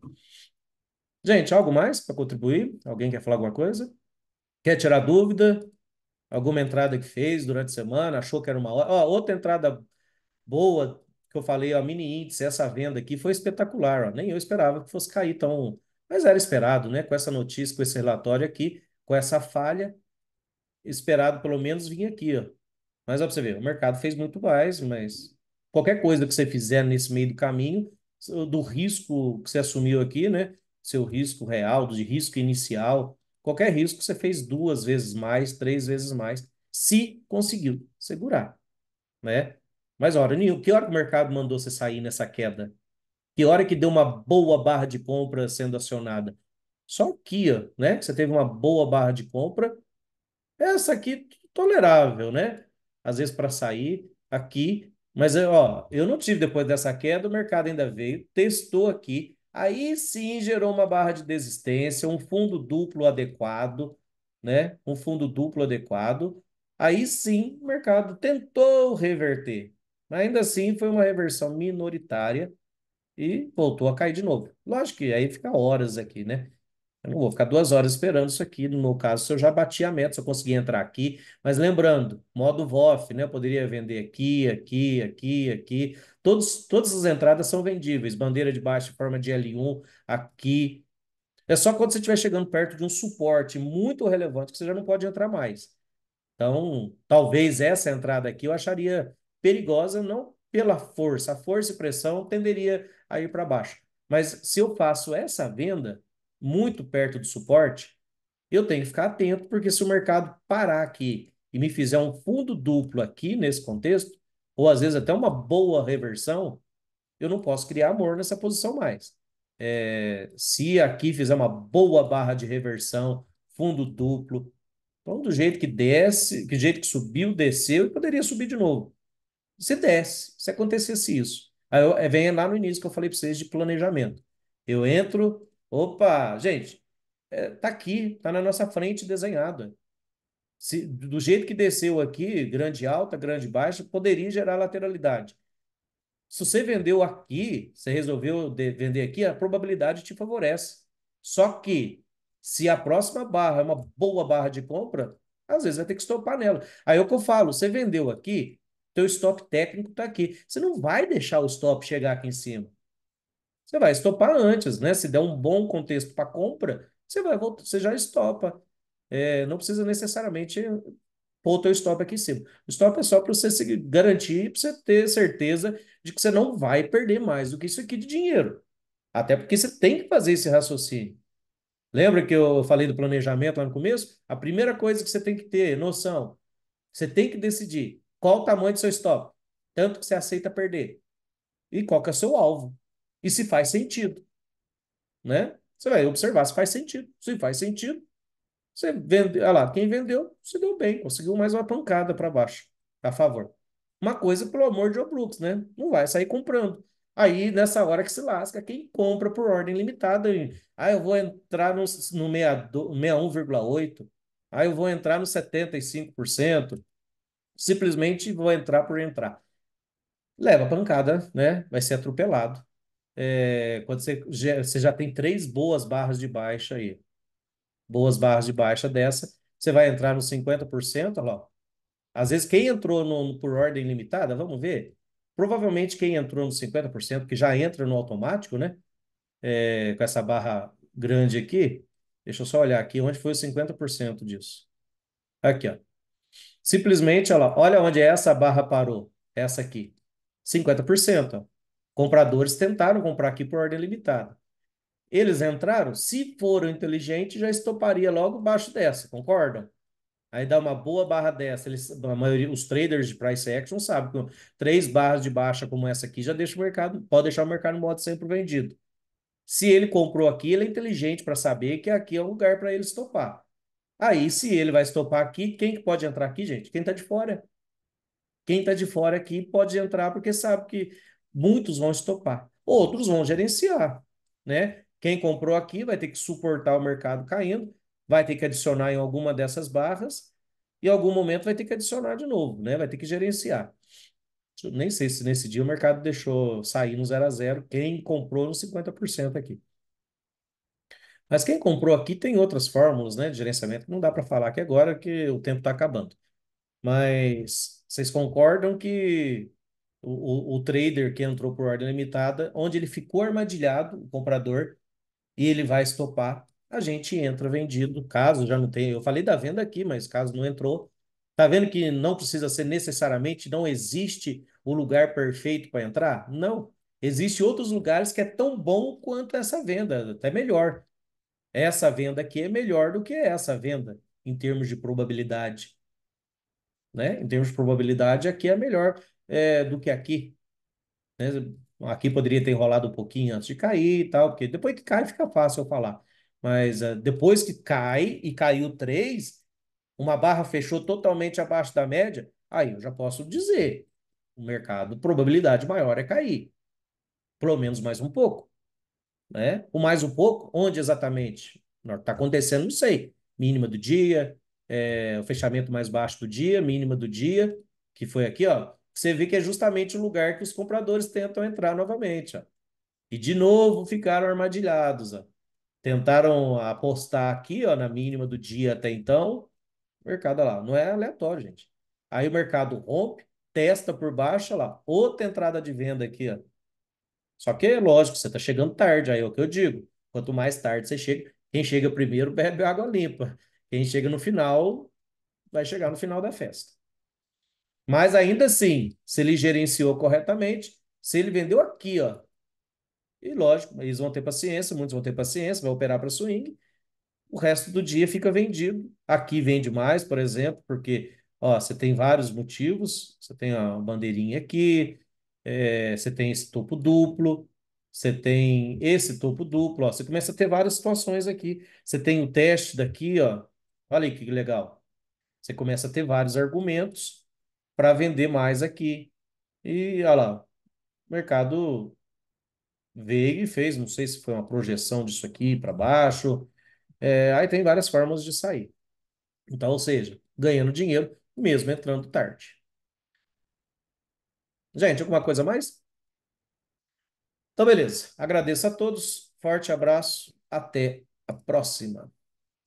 Gente, algo mais para contribuir? Alguém quer falar alguma coisa? Quer tirar dúvida? Alguma entrada que fez durante a semana? Achou que era uma hora? Ó, outra entrada boa que eu falei, a mini índice, essa venda aqui foi espetacular, ó, nem eu esperava que fosse cair tão, mas era esperado, né? Com essa notícia, com esse relatório aqui, com essa falha, esperado pelo menos vir aqui, ó. Mas ó, pra você ver, o mercado fez muito mais, mas qualquer coisa que você fizer nesse meio do caminho, do risco que você assumiu aqui, né? Seu risco real, de risco inicial, qualquer risco você fez duas vezes mais, três vezes mais, se conseguiu segurar, né? Mas hora nenhuma, que hora que o mercado mandou você sair nessa queda? Que hora que deu uma boa barra de compra sendo acionada? Só aqui, Kia, né? Você teve uma boa barra de compra. Essa aqui tolerável, né? Às vezes para sair aqui, mas ó, eu não tive depois dessa queda, o mercado ainda veio, testou aqui, aí sim gerou uma barra de desistência, um fundo duplo adequado, né? Um fundo duplo adequado. Aí sim, o mercado tentou reverter, mas ainda assim foi uma reversão minoritária e voltou a cair de novo. Lógico que aí fica horas aqui, né? Eu não vou ficar duas horas esperando isso aqui. No meu caso, se eu já bati a meta, se eu conseguir entrar aqui. Mas lembrando, modo VOF, né? Eu poderia vender aqui, aqui, aqui, aqui. Todos, todas as entradas são vendíveis. Bandeira de baixo em forma de L1, aqui. É só quando você estiver chegando perto de um suporte muito relevante que você já não pode entrar mais. Então, talvez essa entrada aqui eu acharia perigosa não pela força, a força e pressão tenderia a ir para baixo. Mas se eu faço essa venda muito perto do suporte, eu tenho que ficar atento, porque se o mercado parar aqui e me fizer um fundo duplo aqui nesse contexto, ou às vezes até uma boa reversão, eu não posso criar amor nessa posição mais. É, se aqui fizer uma boa barra de reversão, fundo duplo, então do jeito que desce, do jeito que subiu, desceu e poderia subir de novo. Você desce, se acontecesse isso. Aí eu, eh, vem lá no início que eu falei para vocês de planejamento. Eu entro, opa, gente, é, tá aqui, tá na nossa frente desenhado. Se, do jeito que desceu aqui, grande alta, grande baixa, poderia gerar lateralidade. Se você vendeu aqui, você resolveu vender aqui, a probabilidade te favorece. Só que, se a próxima barra é uma boa barra de compra, às vezes vai ter que estopar nela. Aí é o que eu falo: você vendeu aqui, teu stop técnico está aqui. Você não vai deixar o stop chegar aqui em cima. Você vai estopar antes, né? Se der um bom contexto para compra, você vai voltar, você já estopa. É, não precisa necessariamente pôr o teu stop aqui em cima. O stop é só para você se garantir, para você ter certeza de que você não vai perder mais do que isso aqui de dinheiro. Até porque você tem que fazer esse raciocínio. Lembra que eu falei do planejamento lá no começo? A primeira coisa que você tem que ter é noção. Você tem que decidir qual o tamanho do seu stop? Tanto que você aceita perder. E qual que é o seu alvo? E se faz sentido. Né? Você vai observar se faz sentido. Se faz sentido, você vende, olha lá, quem vendeu se deu bem, conseguiu mais uma pancada para baixo, a favor. Uma coisa, pelo amor de Oblux, né? Não vai sair comprando. Aí, nessa hora que se lasca, quem compra por ordem limitada, ah, eu vou entrar no, no 61,8, aí ah, eu vou entrar no 75%, simplesmente vou entrar por entrar. Leva pancada, né? Vai ser atropelado. É, quando você, você já tem três boas barras de baixa aí. Boas barras de baixa dessa, você vai entrar no 50%, lá. Às vezes quem entrou no, por ordem limitada, vamos ver, provavelmente quem entrou no 50%, que já entra no automático, né? É, com essa barra grande aqui, deixa eu só olhar aqui, onde foi o 50% disso? Aqui, ó. Simplesmente, olha, lá, olha onde essa barra parou, essa aqui. 50%. Ó. Compradores tentaram comprar aqui por ordem limitada. Eles entraram, se foram inteligentes, já estoparia logo abaixo dessa, concordam? Aí dá uma boa barra dessa. Eles, a maioria, os traders de price action sabem que três barras de baixa como essa aqui já deixa o mercado, pode deixar o mercado no modo sempre vendido. Se ele comprou aqui, ele é inteligente para saber que aqui é um lugar para ele estopar. Aí, se ele vai estopar aqui, quem que pode entrar aqui, gente? Quem está de fora. Quem está de fora aqui pode entrar porque sabe que muitos vão estopar. Outros vão gerenciar, né? Quem comprou aqui vai ter que suportar o mercado caindo, vai ter que adicionar em alguma dessas barras e em algum momento vai ter que adicionar de novo, né? Vai ter que gerenciar. Eu nem sei se nesse dia o mercado deixou sair no 0 a 0, quem comprou no 50% aqui. Mas quem comprou aqui tem outras fórmulas, né, de gerenciamento não dá para falar aqui agora, que o tempo está acabando. Mas vocês concordam que o, o, o trader que entrou por ordem limitada, onde ele ficou armadilhado, o comprador, e ele vai estopar, a gente entra vendido, caso já não tenha. Eu falei da venda aqui, mas caso não entrou, tá vendo que não precisa ser necessariamente, não existe o lugar perfeito para entrar? Não. Existem outros lugares que é tão bom quanto essa venda, até melhor essa venda aqui é melhor do que essa venda em termos de probabilidade. Né? Em termos de probabilidade, aqui é melhor é, do que aqui. Né? Aqui poderia ter enrolado um pouquinho antes de cair e tal, porque depois que cai fica fácil eu falar. Mas uh, depois que cai e caiu 3, uma barra fechou totalmente abaixo da média, aí eu já posso dizer: o mercado, probabilidade maior é cair. Pelo menos mais um pouco né? Por mais um pouco, onde exatamente? Está acontecendo, não sei. Mínima do dia, é, o fechamento mais baixo do dia, mínima do dia, que foi aqui, ó. Você vê que é justamente o lugar que os compradores tentam entrar novamente, ó. E de novo ficaram armadilhados, ó. Tentaram apostar aqui, ó, na mínima do dia até então. mercado lá, não é aleatório, gente. Aí o mercado rompe, testa por baixo, ó lá, outra entrada de venda aqui, ó só que, lógico, você está chegando tarde, aí é o que eu digo. Quanto mais tarde você chega, quem chega primeiro bebe água limpa. Quem chega no final, vai chegar no final da festa. Mas ainda assim, se ele gerenciou corretamente, se ele vendeu aqui, ó. E lógico, eles vão ter paciência, muitos vão ter paciência, vai operar para swing. O resto do dia fica vendido. Aqui vende mais, por exemplo, porque ó, você tem vários motivos. Você tem a bandeirinha aqui, é, você tem esse topo duplo, você tem esse topo duplo, ó, você começa a ter várias situações aqui. Você tem o teste daqui, ó, olha aí que legal. Você começa a ter vários argumentos para vender mais aqui. E olha lá, o mercado veio e fez, não sei se foi uma projeção disso aqui para baixo. É, aí tem várias formas de sair. Então, ou seja, ganhando dinheiro mesmo entrando tarde. Gente, alguma coisa mais? Então, beleza. Agradeço a todos. Forte abraço. Até a próxima.